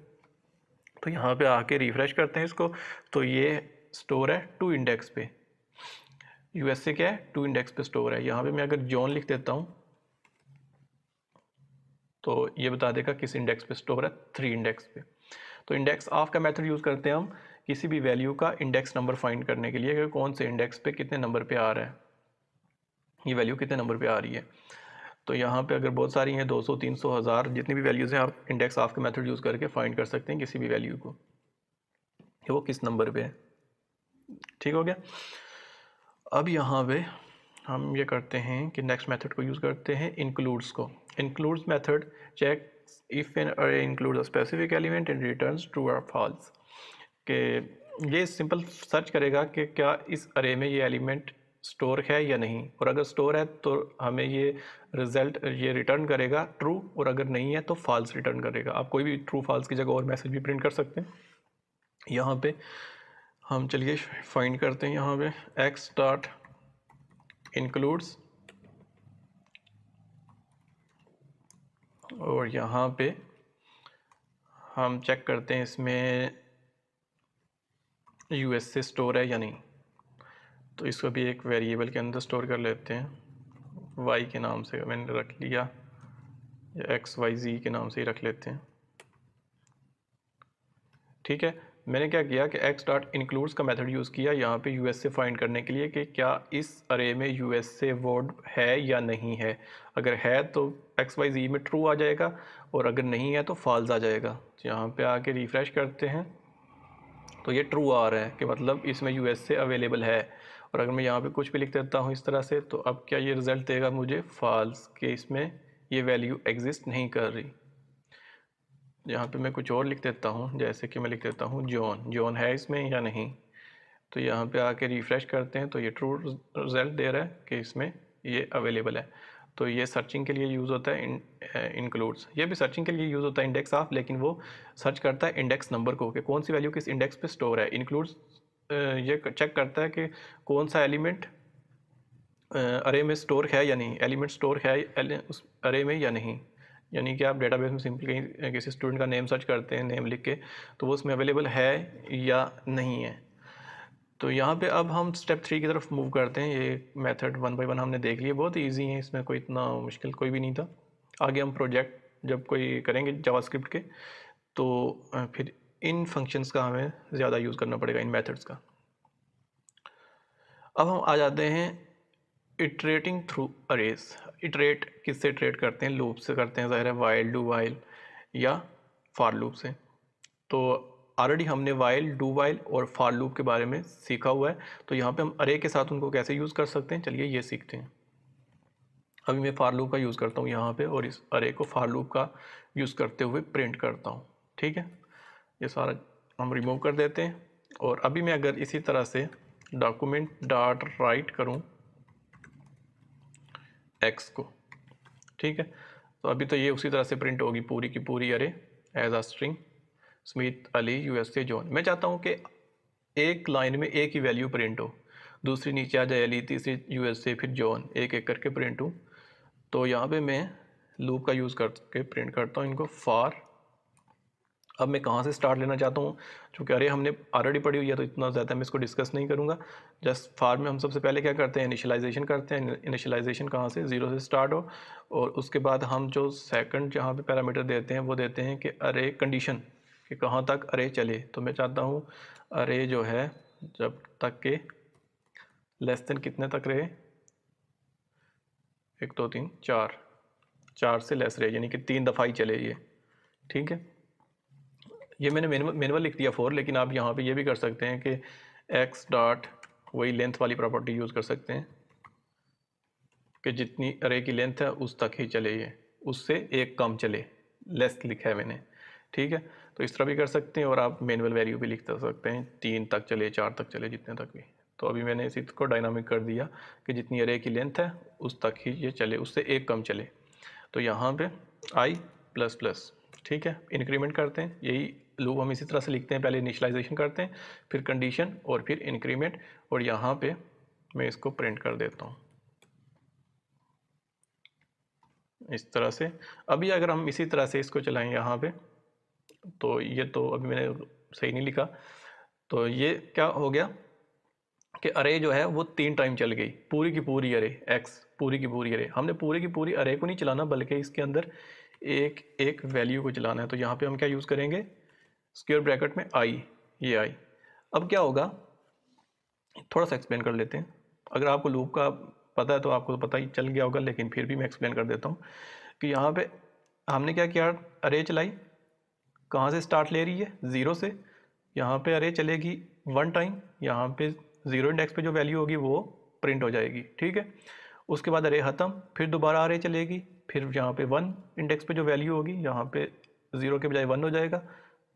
तो यहाँ पे आके रिफ़्रेश करते हैं इसको तो ये स्टोर है टू इंडेक्स पे यूएसए क्या है टू इंडेक्स पे स्टोर है यहाँ पर मैं अगर जॉन लिख देता हूँ तो ये बता देगा किस इंडेक्स पे स्टोर है थ्री इंडेक्स पे तो इंडेक्स ऑफ का मेथड यूज़ करते हैं हम किसी भी वैल्यू का इंडेक्स नंबर फाइंड करने के लिए कि कौन से इंडेक्स पे कितने नंबर पे आ रहा है ये वैल्यू कितने नंबर पे आ रही है तो यहाँ पे अगर बहुत सारी हैं 200, 300, हज़ार जितनी भी वैल्यूज़ हैं आप इंडेक्स आपके मेथड यूज़ करके फाइंड कर सकते हैं किसी भी वैल्यू को कि वो किस नंबर पर है ठीक हो गया अब यहाँ पे हम ये करते हैं कि नेक्स्ट मैथड को यूज़ करते हैं इंक्लूड्स को includes method check if an array include a specific element in return true or false कि ये सिंपल सर्च करेगा कि क्या इस अरे में ये एलिमेंट स्टोर है या नहीं और अगर स्टोर है तो हमें ये रिजल्ट ये रिटर्न करेगा ट्रू और अगर नहीं है तो फॉल्स रिटर्न करेगा आप कोई भी ट्रू फॉल्स की जगह और मैसेज भी प्रिंट कर सकते हैं यहाँ पे हम चलिए फाइंड करते हैं यहाँ पे एक्स डॉट इंक्लूड्स और यहाँ पे हम चेक करते हैं इसमें यू से स्टोर है या नहीं तो इसको भी एक वेरिएबल के अंदर स्टोर कर लेते हैं वाई के नाम से मैंने रख लिया या एक्स वाई जी के नाम से ही रख लेते हैं ठीक है मैंने क्या किया कि एक्स डॉट इंक्लूड्स का मेथड यूज़ किया यहाँ पे यू से फाइंड करने के लिए कि क्या इस अरे में यू से वर्ड है या नहीं है अगर है तो एक्स वाई जी में ट्रू आ जाएगा और अगर नहीं है तो फॉल्स आ जाएगा तो यहाँ पे आके रिफ़्रेश करते हैं तो ये ट्रू आ रहा है कि मतलब इसमें यू से अवेलेबल है और अगर मैं यहाँ पे कुछ भी लिख देता हूँ इस तरह से तो अब क्या ये रिज़ल्ट देगा मुझे फॉल्स कि इसमें ये वैल्यू एग्जिस्ट नहीं कर रही यहाँ पे मैं कुछ और लिख देता हूँ जैसे कि मैं लिख देता हूँ जॉन जॉन है इसमें या नहीं तो यहाँ पे आके रिफ़्रेश करते हैं तो ये ट्रू रिज़ल्ट दे रहा है कि इसमें ये अवेलेबल है तो ये सर्चिंग के लिए यूज़ होता है इंक्लूड्स eh, ये भी सर्चिंग के लिए यूज़ होता है इंडेक्स ऑफ लेकिन वो सर्च करता है इंडेक्स नंबर को कि कौन सी वैल्यू किस इंडेक्स पे स्टोर है इंक्लूड्स eh, ये चेक करता है कि कौन सा एलिमेंट अरे eh, में स्टोर है या नहीं एलिमेंट स्टोर है उस अरे में या नहीं यानी कि आप डेटाबेस में सिंपल कहीं किसी स्टूडेंट का नेम सर्च करते हैं नेम लिख के तो वो उसमें अवेलेबल है या नहीं है तो यहाँ पे अब हम स्टेप थ्री की तरफ मूव करते हैं ये मेथड वन बाय वन हमने देख लिया बहुत इजी है इसमें कोई इतना मुश्किल कोई भी नहीं था आगे हम प्रोजेक्ट जब कोई करेंगे जावास्क्रिप्ट के तो फिर इन फंक्शंस का हमें ज़्यादा यूज़ करना पड़ेगा इन मेथड्स का अब हम आ जाते हैं इटरेटिंग थ्रू अरेज इटरेट किस से इटरेट करते हैं लूप से करते हैं ज़ाहिर है वाइल डू वाइल या फार लूप से तो ऑलरेडी हमने वाइल डू वाइल और फार लूप के बारे में सीखा हुआ है तो यहाँ पे हम अरे के साथ उनको कैसे यूज़ कर सकते हैं चलिए ये सीखते हैं अभी मैं फार लूप का यूज़ करता हूँ यहाँ पे और इस अरे को फार लूप का यूज़ करते हुए प्रिंट करता हूँ ठीक है ये सारा हम रिमूव कर देते हैं और अभी मैं अगर इसी तरह से डॉक्यूमेंट डॉट राइट करूँ एक्स को ठीक है तो अभी तो ये उसी तरह से प्रिंट होगी पूरी की पूरी array as a string Smith Ali USA John मैं चाहता हूँ कि एक लाइन में एक ही वैल्यू प्रिंट हो दूसरी नीचे आ जाए अली तीसरी यूएसए फिर जॉन एक एक करके प्रिंट हूँ तो यहाँ पे मैं लूप का यूज़ करके प्रिंट करता हूँ इनको फार अब मैं कहाँ से स्टार्ट लेना चाहता हूँ क्योंकि अरे हमने ऑलरेडी पढ़ी हुई है तो इतना ज़्यादा मैं इसको डिस्कस नहीं करूँगा जस्ट फार में हम सबसे पहले क्या करते हैं इनिशलाइजेशन करते हैं इनिशलाइजेशन कहाँ से ज़ीरो से स्टार्ट हो और उसके बाद हम जो सेकंड जहाँ पे पैरामीटर देते हैं वो देते हैं कि अरे कंडीशन कि कहाँ तक अरे चले तो मैं चाहता हूँ अरे जो है जब तक के लेस देन कितने तक रहे एक दो तीन चार चार से लेस रहे यानी कि तीन दफ़ा ही चले ये ठीक है ये मैंने मैनुअल लिख दिया फोर लेकिन आप यहाँ पे ये भी कर सकते हैं कि एक्स डॉट वही लेंथ वाली प्रॉपर्टी यूज़ कर सकते हैं कि जितनी अरे की लेंथ है उस तक ही चले ये उससे एक कम चले लेस लिखा है मैंने ठीक है तो इस तरह भी कर सकते हैं और आप मैनुअल वैल्यू भी लिख तो सकते हैं तीन तक चले चार तक चले जितने तक भी तो अभी मैंने इसी को डायनामिक कर दिया कि जितनी अरे की लेंथ है उस तक ही ये चले उससे एक कम चले तो यहाँ पे आई प्लस प्लस ठीक है इंक्रीमेंट करते हैं यही लूप हम इसी तरह से लिखते हैं पहले इनिशलाइजेशन करते हैं फिर कंडीशन और फिर इंक्रीमेंट और यहाँ पे मैं इसको प्रिंट कर देता हूँ इस तरह से अभी अगर हम इसी तरह से इसको चलाएं यहाँ पे तो ये तो अभी मैंने सही नहीं लिखा तो ये क्या हो गया कि अरे जो है वो तीन टाइम चल गई पूरी की पूरी अरे एक्स पूरी की पूरी अरे हमने पूरी की पूरी अरे को नहीं चलाना बल्कि इसके अंदर एक एक वैल्यू को चलाना है तो यहाँ पे हम क्या यूज़ करेंगे स्क्वेयर ब्रैकेट में आई ये आई अब क्या होगा थोड़ा सा एक्सप्लेन कर लेते हैं अगर आपको लूप का पता है तो आपको तो पता ही चल गया होगा लेकिन फिर भी मैं एक्सप्लेन कर देता हूँ कि यहाँ पर हमने क्या किया अरे चलाई कहाँ से स्टार्ट ले रही है ज़ीरो से यहाँ पे अरे चलेगी वन टाइम यहाँ पे ज़ीरो इंडेक्स पे जो वैल्यू होगी वो प्रिंट हो जाएगी ठीक है उसके बाद अरे ख़त्म फिर दोबारा अरे चलेगी फिर यहाँ पे वन इंडेक्स पे जो वैल्यू होगी यहाँ पे ज़ीरो के बजाय वन हो जाएगा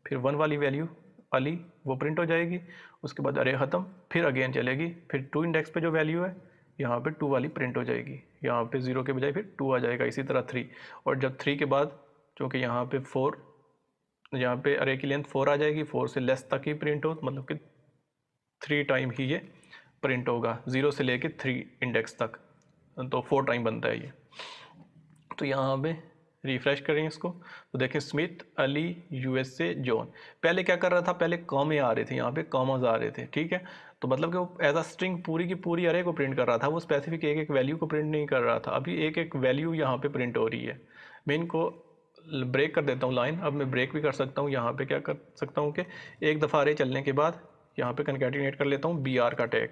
फिर वन वाली वैल्यू अली वो प्रिंट हो जाएगी उसके बाद अरे ख़त्म फिर अगेन चलेगी फिर टू इंडेक्स पर जो वैल्यू है यहाँ पर टू वाली प्रिंट हो जाएगी यहाँ पर ज़ीरो के बजाय फिर टू आ जाएगा इसी तरह थ्री और जब थ्री के बाद चूँकि यहाँ पर फोर यहाँ पे अरे की लेंथ फोर आ जाएगी फोर से लेस तक ही प्रिंट हो मतलब कि थ्री टाइम ही ये प्रिंट होगा ज़ीरो से लेके थ्री इंडेक्स तक तो फोर टाइम बनता है ये तो यहाँ पे रिफ्रेश करें इसको तो देखें स्मिथ अली यूएसए जॉन पहले क्या कर रहा था पहले कॉमे आ रहे थे यहाँ पे कॉमज आ रहे थे ठीक है तो मतलब कि वो एज आ स्ट्रिंग पूरी की पूरी अरे को प्रिंट कर रहा था वो स्पेसिफिक एक एक वैल्यू को प्रिंट नहीं कर रहा था अभी एक एक वैल्यू यहाँ पे प्रिंट हो रही है मेन को ब्रेक कर देता हूँ लाइन अब मैं ब्रेक भी कर सकता हूँ यहाँ पे क्या कर सकता हूँ कि एक दफ़ा रे चलने के बाद यहाँ पे कंकैटिनेट कर लेता हूँ बी आर का टैग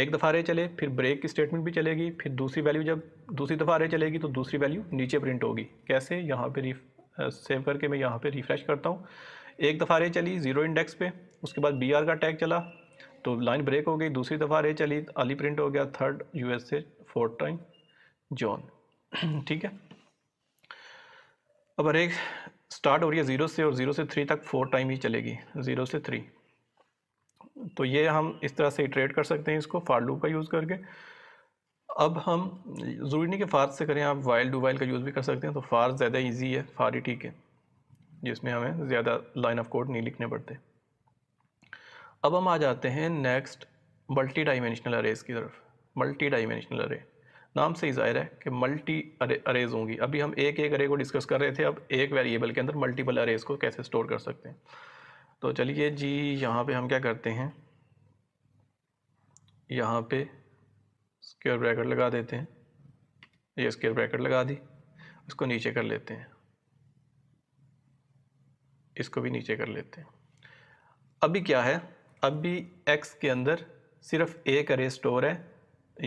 एक दफ़ा रे चले फिर ब्रेक की स्टेटमेंट भी चलेगी फिर दूसरी वैल्यू जब दूसरी दफ़ा रे चलेगी तो दूसरी वैल्यू नीचे प्रिंट होगी कैसे यहाँ पर सेव करके मैं यहाँ पर रिफ़्रेश करता हूँ एक दफ़ा रे चली ज़ीरो इंडेक्स पे उसके बाद बी आर का टैग चला तो लाइन ब्रेक हो गई दूसरी दफ़ा रे चली अली प्रिंट हो गया third U S A fourth time John ठीक है अब अरे स्टार्ट हो रही है ज़ीरो से और ज़ीरो से थ्री तक फोर टाइम ही चलेगी ज़ीरो से थ्री तो ये हम इस तरह से इट्रेट कर सकते हैं इसको फार लूप का यूज़ करके अब हम ज़रूरी नहीं कि फार से करें आप वाइल डू वाइल का यूज़ भी कर सकते हैं तो फार ज़्यादा ईजी है फार ही ठीक है जिसमें हमें ज़्यादा लाइन ऑफ कोड नहीं लिखने पड़ते अब हम आ जाते हैं नेक्स्ट मल्टी डाइमेंशनल अरेज की तरफ मल्टी डाइमेंशनल अरे नाम से ही जाहिर है कि मल्टी अरे अरेज होंगी अभी हम एक एक अरे को डिस्कस कर रहे थे अब एक वेरिएबल के अंदर मल्टीपल अरेज को कैसे स्टोर कर सकते हैं तो चलिए जी यहाँ पे हम क्या करते हैं यहाँ पे स्क्वायर ब्रैकेट लगा देते हैं ये स्क्वायर ब्रैकेट लगा दी इसको नीचे कर लेते हैं इसको भी नीचे कर लेते हैं अभी क्या है अभी एक्स के अंदर सिर्फ एक अरे स्टोर है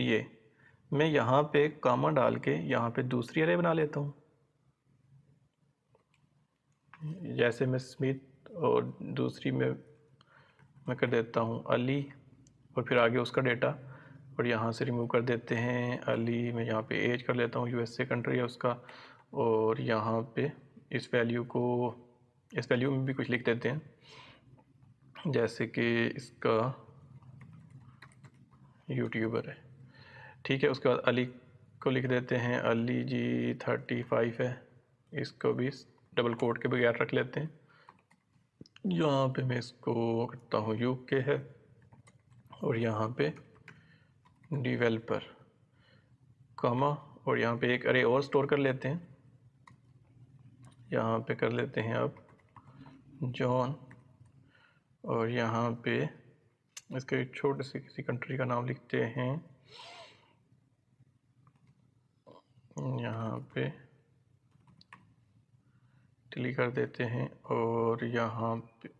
ये मैं यहाँ पे कामा डाल के यहाँ पे दूसरी अरे बना लेता हूँ जैसे मैं स्मिथ और दूसरी में मैं कर देता हूँ अली और फिर आगे उसका डेटा और यहाँ से रिमूव कर देते हैं अली मैं यहाँ पे एज कर लेता हूँ यूएसए कंट्री है उसका और यहाँ पे इस वैल्यू को इस वैल्यू में भी कुछ लिख देते हैं जैसे कि इसका यूट्यूबर है ठीक है उसके बाद अली को लिख देते हैं अली जी थर्टी फाइव है इसको भी डबल कोड के बगैर रख लेते हैं यहाँ पे मैं इसको करता हूँ यू के है और यहाँ पे डिवेलपर कमा और यहाँ पे एक अरे और स्टोर कर लेते हैं यहाँ पे कर लेते हैं आप जॉन और यहाँ पे इसके छोटे से किसी कंट्री का नाम लिखते हैं यहाँ पे डिलीट कर देते हैं और यहाँ पे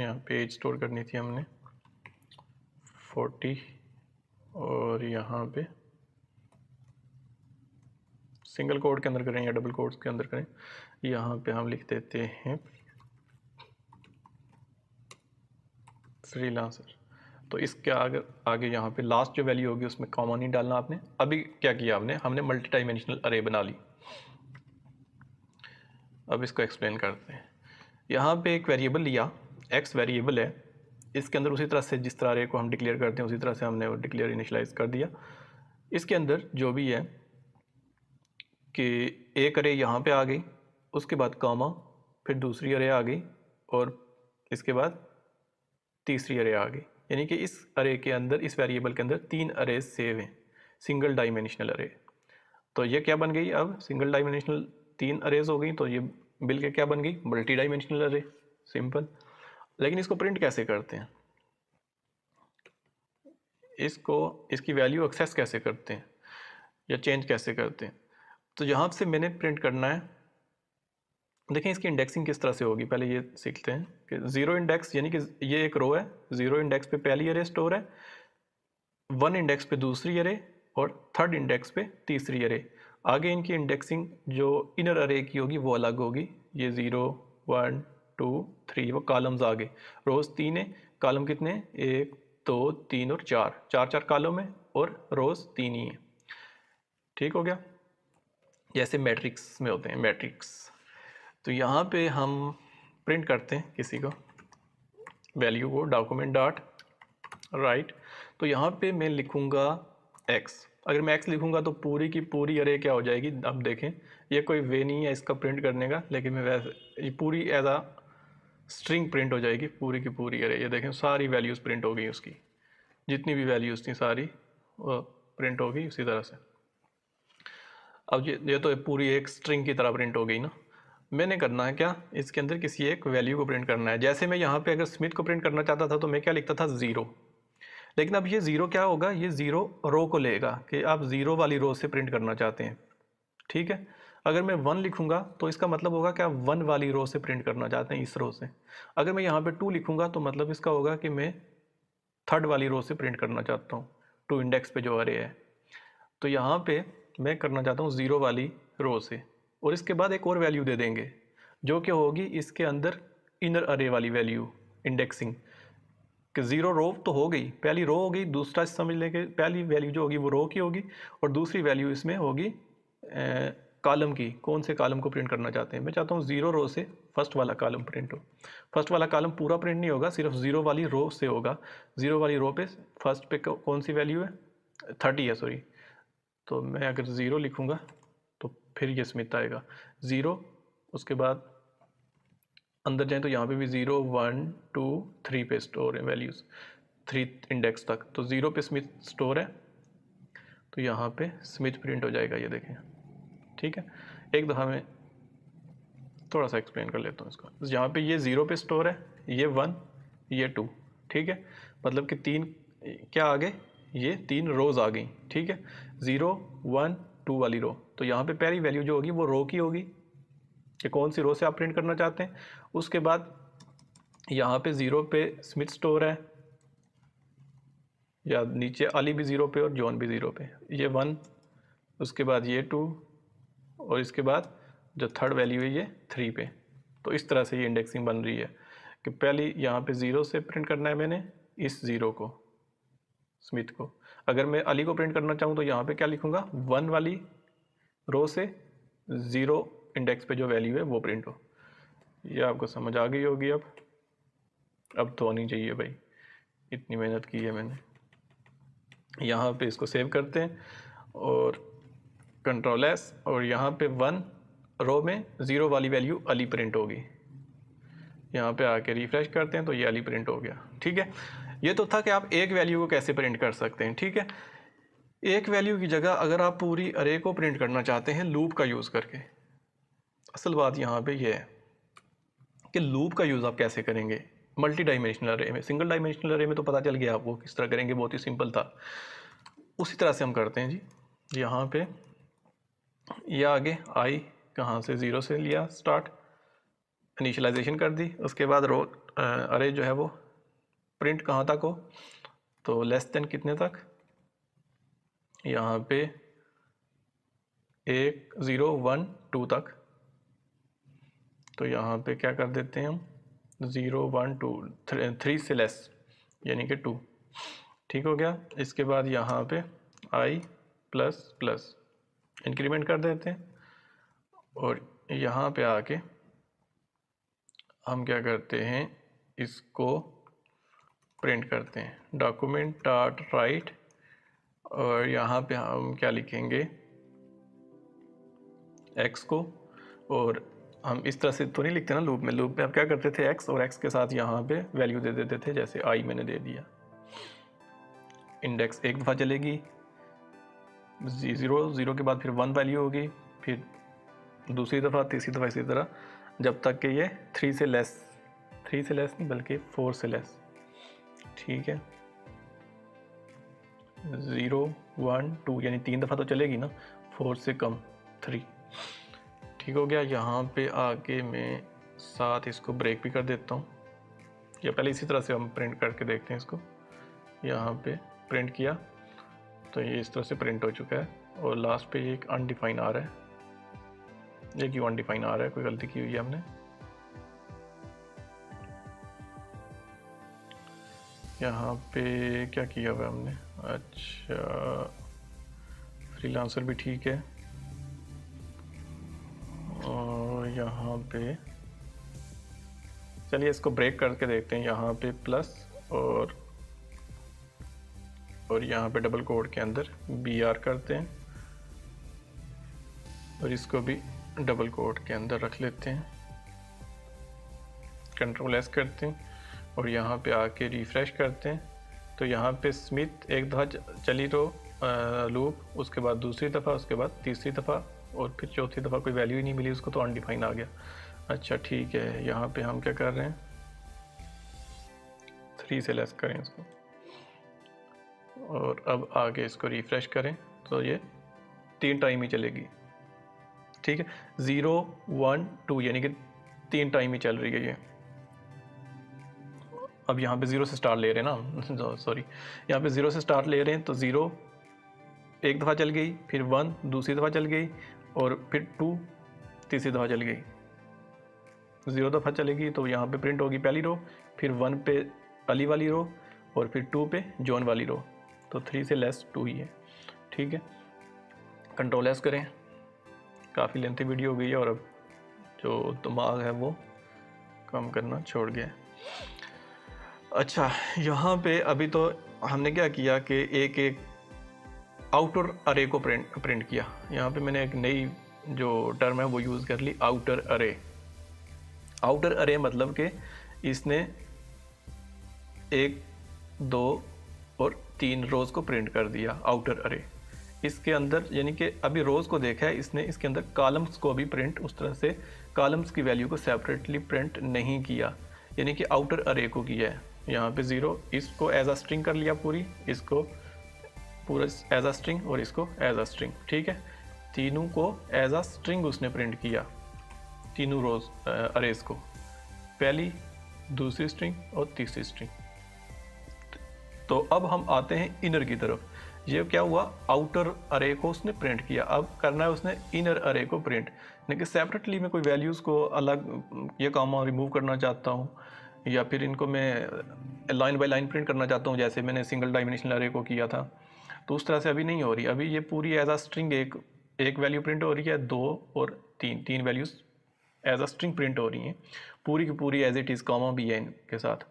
यहाँ पेज स्टोर करनी थी हमने फोर्टी और यहाँ पे सिंगल कोड के अंदर करें या डबल कोड के अंदर करें यहाँ पे हम लिख देते हैं फ्रीलांसर तो इसके आगे आगे यहाँ पे लास्ट जो वैल्यू होगी उसमें कॉमन नहीं डालना आपने अभी क्या किया आपने हमने मल्टी डाइमेंशनल अरे बना ली अब इसको एक्सप्लेन करते हैं यहाँ पे एक वेरिएबल लिया एक्स वेरिएबल है इसके अंदर उसी तरह से जिस तरह अरे को हम डिक्लेयर करते हैं उसी तरह से हमने डिक्लेयर इनिशलाइज कर दिया इसके अंदर जो भी है कि एक अरे यहाँ पर आ गई उसके बाद कॉमा फिर दूसरी अरे आ गई और इसके बाद तीसरी अरे आ गई यानी कि इस अरे के अंदर इस वेरिएबल के अंदर तीन अरे सेव हैं सिंगल डायमेंशनल अरे तो ये क्या बन गई अब सिंगल डायमेंशनल तीन अरेज हो गई तो ये बिल के क्या बन गई मल्टी डाइमेंशनल अरे सिंपल लेकिन इसको प्रिंट कैसे करते हैं इसको इसकी वैल्यू एक्सेस कैसे करते हैं या चेंज कैसे करते हैं तो यहाँ से मैंने प्रिंट करना है देखें इसकी इंडेक्सिंग किस तरह से होगी पहले ये सीखते हैं कि ज़ीरो इंडेक्स यानी कि ये एक रो है ज़ीरो इंडेक्स पे पहली अरे स्टोर है वन इंडेक्स पे दूसरी अरे और थर्ड इंडेक्स पे तीसरी अरे आगे इनकी इंडेक्सिंग जो इनर अरे की होगी वो अलग होगी ये ज़ीरो वन टू थ्री वो कॉलम्स आगे रोज़ तीन है कॉलम कितने एक दो तीन और चार चार चार कॉलम है और रोज़ तीन ही है ठीक हो गया जैसे मैट्रिक्स में होते हैं मैट्रिक्स तो यहाँ पे हम प्रिंट करते हैं किसी को वैल्यू को डॉक्यूमेंट डॉट राइट तो यहाँ पे मैं लिखूँगा एक्स अगर मैं एक्स लिखूँगा तो पूरी की पूरी अरे क्या हो जाएगी अब देखें यह कोई वे नहीं है इसका प्रिंट करने का लेकिन मैं वैसे ये पूरी एज आ स्ट्रिंग प्रिंट हो जाएगी पूरी की पूरी अरे ये देखें सारी वैल्यूज़ प्रिंट हो गई उसकी जितनी भी वैल्यूज़ थी सारी प्रिंट हो गई उसी तरह से अब ये ये तो पूरी एक स्ट्रिंग की तरह प्रिंट हो गई ना मैंने करना है क्या इसके अंदर किसी एक वैल्यू को प्रिंट करना है जैसे मैं यहाँ पे अगर स्मिथ को प्रिंट करना चाहता था तो मैं क्या लिखता था ज़ीरो लेकिन अब ये ज़ीरो क्या होगा ये ज़ीरो रो को लेगा कि आप ज़ीरो वाली रो से प्रिंट करना चाहते हैं ठीक है अगर मैं वन लिखूंगा तो इसका मतलब होगा कि आप वन वाली रो से प्रिंट करना चाहते हैं इस रो से अगर मैं यहाँ पे टू लिखूंगा तो मतलब इसका होगा कि मैं थर्ड वाली रो से प्रिंट करना चाहता हूँ टू इंडेक्स पे जो अरे है तो यहाँ पे मैं करना चाहता हूँ ज़ीरो वाली रो से और इसके बाद एक और वैल्यू दे देंगे जो कि होगी इसके अंदर इनर अरे वाली वैल्यू इंडेक्सिंग कि ज़ीरो रो तो हो गई पहली रो हो गई दूसरा समझ लें कि पहली वैल्यू जो होगी वो रो की होगी और दूसरी वैल्यू इसमें होगी कॉलम की कौन से कॉलम को प्रिंट करना चाहते हैं मैं चाहता हूँ ज़ीरो रो से फर्स्ट वाला कॉलम प्रिंट हो फर्स्ट वाला कॉलम पूरा प्रिंट नहीं होगा सिर्फ ज़ीरो वाली रो से होगा ज़ीरो वाली रो पे फर्स्ट पे कौन सी वैल्यू है थर्टी है सॉरी तो मैं अगर ज़ीरो लिखूँगा फिर ये स्मिथ आएगा ज़ीरो उसके बाद अंदर जाएँ तो यहाँ पे भी ज़ीरो वन टू थ्री पे स्टोर है वैल्यूज़ थ्री इंडेक्स तक तो ज़ीरो पे स्मिथ स्टोर है तो यहाँ पे स्मिथ प्रिंट हो जाएगा ये देखें ठीक है एक दफ़ा मैं थोड़ा सा एक्सप्लेन कर लेता हूँ इसको यहाँ पे ये ज़ीरो पे स्टोर है ये वन ये टू ठीक है मतलब कि तीन क्या आ गए ये तीन रोज़ आ गई ठीक है ज़ीरो वन टू वाली रो तो यहाँ पे पहली वैल्यू जो होगी वो रो की होगी कि कौन सी रो से आप प्रिंट करना चाहते हैं उसके बाद यहाँ पे ज़ीरो पे स्मिथ स्टोर है या नीचे अली भी ज़ीरो पे और जॉन भी ज़ीरो पे ये वन उसके बाद ये टू और इसके बाद जो थर्ड वैल्यू है ये थ्री पे तो इस तरह से ये इंडेक्सिंग बन रही है कि पहली यहाँ पे ज़ीरो से प्रिंट करना है मैंने इस ज़ीरो को स्मिथ को अगर मैं अली को प्रिंट करना चाहूँ तो यहाँ पे क्या लिखूँगा वन वाली रो से ज़ीरो इंडेक्स पे जो वैल्यू है वो प्रिंट हो ये आपको समझ आ गई होगी अब अब तो आनी चाहिए भाई इतनी मेहनत की है मैंने यहाँ पे इसको सेव करते हैं और कंट्रोल एस और यहाँ पे वन रो में ज़ीरो वाली वैल्यू अली प्रिंट होगी यहाँ पे आके रिफ़्रेश करते हैं तो ये अली प्रिंट हो गया ठीक है ये तो था कि आप एक वैल्यू को कैसे प्रिंट कर सकते हैं ठीक है एक वैल्यू की जगह अगर आप पूरी अरे को प्रिंट करना चाहते हैं लूप का यूज़ करके असल बात यहाँ पे ये है कि लूप का यूज़ आप कैसे करेंगे मल्टी डायमेंशनल अरे में सिंगल डायमेंशनल अरे में तो पता चल गया आपको किस तरह करेंगे बहुत ही सिंपल था उसी तरह से हम करते हैं जी यहाँ पे या आगे आई कहाँ से ज़ीरो से लिया स्टार्ट इनिशलाइजेशन कर दी उसके बाद रो अरे जो है वो प्रिंट कहाँ तक हो तो लेस देन कितने तक यहाँ पे एक ज़ीरो वन टू तक तो यहाँ पे क्या कर देते हैं हम ज़ीरो वन टू थ्री से लेस यानी कि टू ठीक हो गया इसके बाद यहाँ पे आई प्लस प्लस इंक्रीमेंट कर देते हैं और यहाँ पे आके हम क्या करते हैं इसको प्रिंट करते हैं डॉक्यूमेंट डॉट राइट और यहाँ पे हम क्या लिखेंगे एक्स को और हम इस तरह से तो नहीं लिखते ना लूप में लूप में आप क्या करते थे एक्स और एक्स के साथ यहाँ पे वैल्यू दे देते थे जैसे आई मैंने दे दिया इंडेक्स एक दफ़ा चलेगी ज़ीरो ज़ीरो के बाद फिर वन वैल्यू होगी फिर दूसरी दफ़ा तीसरी दफ़ा इसी तरह जब तक कि ये थ्री से लेस थ्री से लेस नहीं बल्कि फोर से लेस ठीक है ज़ीरो वन टू यानी तीन दफ़ा तो चलेगी ना फोर से कम थ्री ठीक हो गया यहाँ पे आके मैं साथ इसको ब्रेक भी कर देता हूँ या पहले इसी तरह से हम प्रिंट करके देखते हैं इसको यहाँ पे प्रिंट किया तो ये इस तरह से प्रिंट हो चुका है और लास्ट पे ये एक अनडिफाइन आ रहा है ये क्यों अनडिफाइन आ रहा है कोई गलती की हुई है हमने यहाँ पे क्या किया हुआ हमने अच्छा फ्रीलांसर भी ठीक है और यहाँ पे चलिए इसको ब्रेक करके देखते हैं यहाँ पे प्लस और और यहाँ पे डबल कोड के अंदर बी आर करते हैं और इसको भी डबल कोड के अंदर रख लेते हैं कंट्रोल एस करते हैं और यहाँ पे आके रिफ़्रेश करते हैं तो यहाँ पे स्मिथ एक दफ़ा चली तो लूप उसके बाद दूसरी दफ़ा उसके बाद तीसरी दफ़ा और फिर चौथी दफ़ा कोई वैल्यू ही नहीं मिली उसको तो अनडिफाइन आ गया अच्छा ठीक है यहाँ पे हम क्या कर रहे हैं थ्री से लेस करें इसको और अब आगे इसको रिफ़्रेश करें तो ये तीन टाइम ही चलेगी ठीक है ज़ीरो वन टू यानी कि तीन टाइम ही चल रही है ये अब यहाँ पे ज़ीरो से स्टार ले रहे हैं ना सॉरी तो यहाँ पे ज़ीरो से स्टार ले रहे हैं तो ज़ीरो एक दफ़ा चल गई फिर वन दूसरी दफ़ा चल गई और फिर टू तीसरी दफ़ा चल गई ज़ीरो दफ़ा चलेगी तो यहाँ पे प्रिंट होगी पहली रो फिर वन पे अली वाली रो और फिर टू पे जॉन वाली रो तो थ्री से लेस टू ही है ठीक है कंट्रोल एस करें काफ़ी लेंथी वीडियो हो गई है और अब जो दिमाग है वो कम करना छोड़ गया है अच्छा यहाँ पे अभी तो हमने क्या किया कि एक एक आउटर अरे को प्रिंट प्रिंट किया यहाँ पे मैंने एक नई जो टर्म है वो यूज़ कर ली आउटर अरे आउटर अरे मतलब कि इसने एक दो और तीन रोज़ को प्रिंट कर दिया आउटर अरे इसके अंदर यानी कि अभी रोज़ को देखा है इसने इसके अंदर कॉलम्स को भी प्रिंट उस तरह से कॉलम्स की वैल्यू को सेपरेटली प्रिंट नहीं किया यानी कि आउटर अरे को किया है यहाँ पे ज़ीरो इसको एज आ स्ट्रिंग कर लिया पूरी इसको पूरा एज अ स्ट्रिंग और इसको एज अ स्ट्रिंग ठीक है तीनों को एज अ स्ट्रिंग उसने प्रिंट किया तीनों रोज अरेज को पहली दूसरी स्ट्रिंग और तीसरी स्ट्रिंग तो अब हम आते हैं इनर की तरफ ये क्या हुआ आउटर अरे को उसने प्रिंट किया अब करना है उसने इनर अरे को प्रिंट यानी कि सेपरेटली मैं कोई वैल्यूज़ को अलग ये कामा रिमूव करना चाहता हूँ या फिर इनको मैं लाइन बाय लाइन प्रिंट करना चाहता हूँ जैसे मैंने सिंगल डायमेंशनल अरे को किया था तो उस तरह से अभी नहीं हो रही अभी ये पूरी एज आ स्ट्रिंग एक एक वैल्यू प्रिंट हो रही है दो और तीन तीन values as a string print हो रही हैं पूरी की पूरी एज इट इज़ कॉमा भी है इनके साथ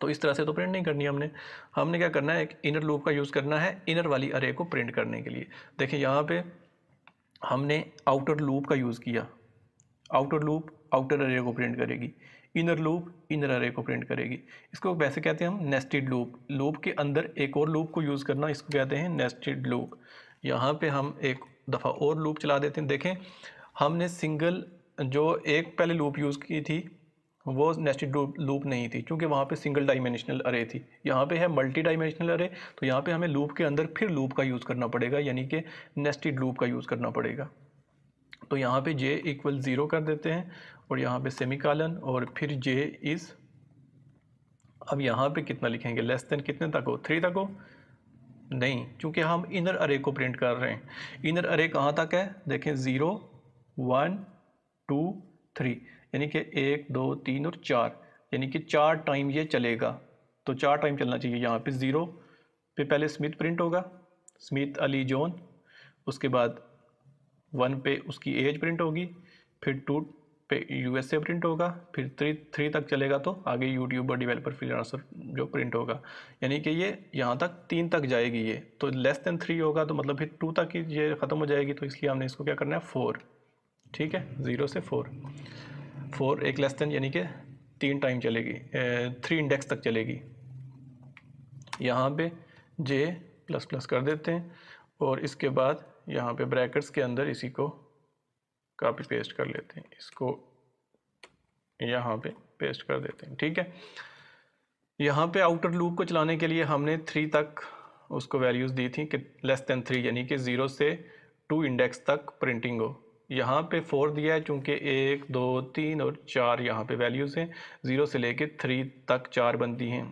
तो इस तरह से तो प्रिंट नहीं करनी हमने हमने क्या करना है एक इनर लूप का यूज़ करना है इनर वाली अरे को प्रिंट करने के लिए देखिए यहाँ पे हमने आउटर लूप का यूज़ किया आउटर लूप आउटर अरे को प्रिंट करेगी इनर लूप इनर अरे को प्रिंट करेगी इसको वैसे कहते हैं हम नेस्टेड लूप लूप के अंदर एक और लूप को यूज़ करना इसको कहते हैं नेस्टेड लूप यहाँ पे हम एक दफ़ा और लूप चला देते हैं देखें हमने सिंगल जो एक पहले लूप यूज़ की थी वो नेस्टेड लूप नहीं थी क्योंकि वहाँ पे सिंगल डायमेंशनल अरे थी यहाँ पे है मल्टी डायमेंशनल अरे तो यहाँ पे हमें लूप के अंदर फिर लूप का यूज़ करना पड़ेगा यानी कि नेस्टेड लूप का यूज़ करना पड़ेगा तो यहाँ पे जे इक्वल ज़ीरो कर देते हैं और यहाँ पे सेमीकालन और फिर जे इज़ अब यहाँ पे कितना लिखेंगे लेस देन कितने तक हो थ्री तक हो नहीं क्योंकि हम इनर अरे को प्रिंट कर रहे हैं इनर अरे कहाँ तक है देखें ज़ीरो वन टू थ्री यानी कि एक दो तीन और चार यानी कि चार टाइम ये चलेगा तो चार टाइम चलना चाहिए यहाँ पे ज़ीरो पे पहले स्मिथ प्रिंट होगा स्मिथ अली जॉन उसके बाद वन पे उसकी एज प्रिंट होगी फिर टू पे यूएस से प्रिंट होगा फिर थ्री थ्री तक चलेगा तो आगे यूट्यूब और डिवेलपर फ्रीलांसर जो प्रिंट होगा यानी कि ये यहाँ तक तीन तक जाएगी ये तो लेस देन थ्री होगा तो मतलब फिर टू तक ही ये ख़त्म हो जाएगी तो इसलिए हमने इसको क्या करना है फोर ठीक है ज़ीरो से फोर फोर एक लेस देन यानी कि तीन टाइम चलेगी थ्री इंडेक्स तक चलेगी यहाँ पे जे प्लस प्लस कर देते हैं और इसके बाद यहाँ पर ब्रैकेट्स के अंदर इसी को कापी पेस्ट कर लेते हैं इसको यहाँ पे पेस्ट कर देते हैं ठीक है यहाँ पे आउटर लूप को चलाने के लिए हमने थ्री तक उसको वैल्यूज़ दी थी कि लेस देन थ्री यानी कि ज़ीरो से टू इंडेक्स तक प्रिंटिंग हो यहाँ पे फोर दिया है चूँकि एक दो तीन और चार यहाँ पे वैल्यूज़ हैं ज़ीरो से लेके थ्री तक चार बनती हैं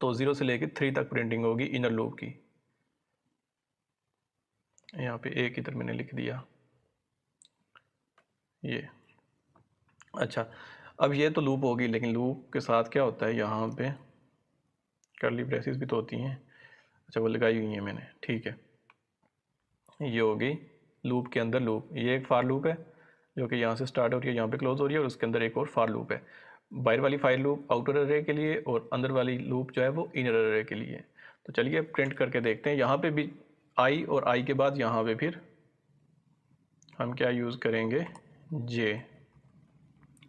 तो ज़ीरो से लेके थ्री तक प्रिंटिंग होगी इनर लूप की यहाँ पे एक इधर मैंने लिख दिया ये अच्छा अब ये तो लूप होगी लेकिन लूप के साथ क्या होता है यहाँ पे करली ब्रेसिस भी तो होती हैं अच्छा वो लगाई हुई हैं मैंने ठीक है ये होगी लूप के अंदर लूप ये एक फार लूप है जो कि यहाँ से स्टार्ट हो रही है यहाँ पे क्लोज हो रही है और उसके अंदर एक और फार लूप है बाहर वाली फाइल लूप आउटर अरे के लिए और अंदर वाली लूप जो है वो इनर अरे के लिए तो चलिए प्रिंट करके देखते हैं यहाँ पे भी आई और आई के बाद यहाँ पे फिर हम क्या यूज़ करेंगे जे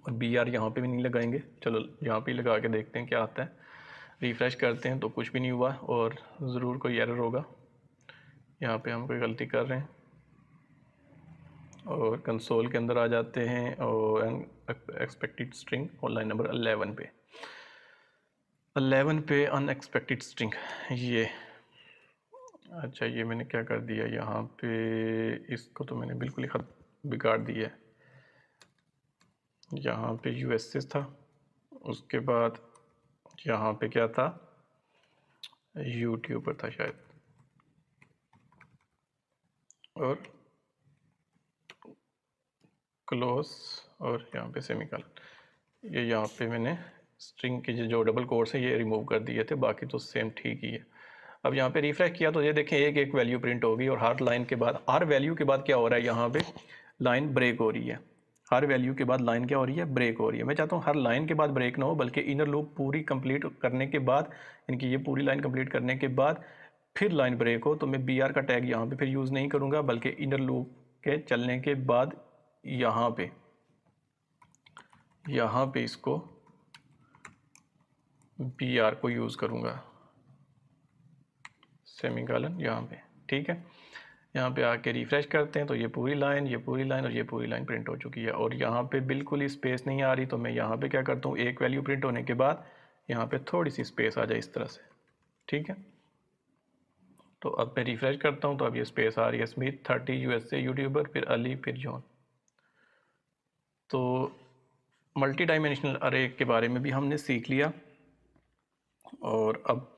और बी आर यहाँ पर भी नहीं लगाएंगे चलो यहाँ पर लगा के देखते हैं क्या आता है रिफ़्रेश करते हैं तो कुछ भी नहीं हुआ और ज़रूर कोई एरर होगा यहाँ पे हम कोई गलती कर रहे हैं और कंसोल के अंदर आ जाते हैं और एक्सपेक्टेड स्ट्रिंग और लाइन नंबर अलेवन पे अलेवन पे अनएक्सपेक्टेड स्ट्रिंग ये अच्छा ये मैंने क्या कर दिया यहाँ पे इसको तो मैंने बिल्कुल ही खत बिगाड़ दिया है यहाँ पे यू था उसके बाद यहाँ पे क्या था यूट्यूबर था शायद और क्लोज और यहाँ पे सेमिकल ये यह यहाँ पे मैंने स्ट्रिंग के जो डबल कोर्स है ये रिमूव कर दिए थे बाकी तो सेम ठीक ही है अब यहाँ पे रिफ्रेश किया तो ये देखें एक एक वैल्यू प्रिंट होगी और हर लाइन के बाद हर वैल्यू के बाद क्या हो रहा है यहाँ पे लाइन ब्रेक हो रही है हर वैल्यू के बाद लाइन क्या हो रही है ब्रेक हो रही है मैं चाहता हूँ हर लाइन के बाद ब्रेक ना हो बल्कि इनर लूप पूरी कंप्लीट करने के बाद इनकी ये पूरी लाइन कंप्लीट करने के बाद फिर लाइन ब्रेक हो तो मैं बी आर का टैग यहाँ पे फिर यूज़ नहीं करूँगा बल्कि इनर लूप के चलने के बाद यहाँ पे यहाँ पे इसको बी आर को यूज़ करूँगा सेमी गालन यहाँ पे ठीक है यहाँ पे आके रिफ़्रेश करते हैं तो ये पूरी लाइन ये पूरी लाइन और ये पूरी लाइन प्रिंट हो चुकी है और यहाँ पे बिल्कुल ही स्पेस नहीं आ रही तो मैं यहाँ पे क्या करता हूँ एक वैल्यू प्रिंट होने के बाद यहाँ पे थोड़ी सी स्पेस आ जाए इस तरह से ठीक है तो अब मैं रिफ़्रेश करता हूँ तो अब ये स्पेस आ रही है Smith thirty U S A YouTuber फिर अली फिर जॉन तो मल्टी डायमेंशनल अरे के बारे में भी हमने सीख लिया और अब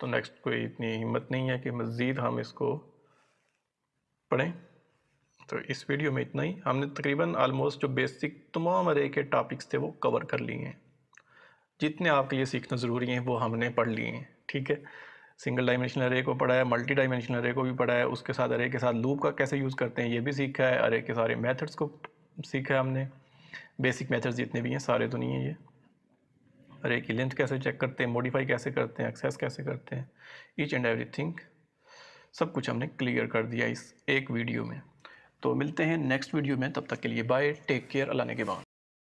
तो नेक्स्ट कोई इतनी हिम्मत नहीं है कि मज़ीद हम इसको पढ़ें तो इस वीडियो में इतना ही हमने तकरीबन आलमोस्ट जो बेसिक तमाम अरे के टॉपिक्स थे वो कवर कर लिए हैं जितने आपके लिए सीखना ज़रूरी हैं वो हमने पढ़ लिए हैं ठीक है सिंगल डायमेंशनल अरे को पढ़ा है मल्टी डायमेंशनल अरे को भी पढ़ा है उसके साथ अरे के साथ लूप का कैसे यूज़ करते हैं ये भी सीखा है अरे के सारे मेथड्स को सीखा है हमने बेसिक मेथड्स जितने भी हैं सारे तो नहीं हैं ये अरे की लेंथ कैसे चेक करते हैं मॉडिफाई कैसे करते हैं एक्सेस कैसे करते हैं ईच एंड एवरी थिंग सब कुछ हमने क्लियर कर दिया इस एक वीडियो में तो मिलते हैं नेक्स्ट वीडियो में तब तक के लिए बाय टेक केयर अल्लाह ने के बाद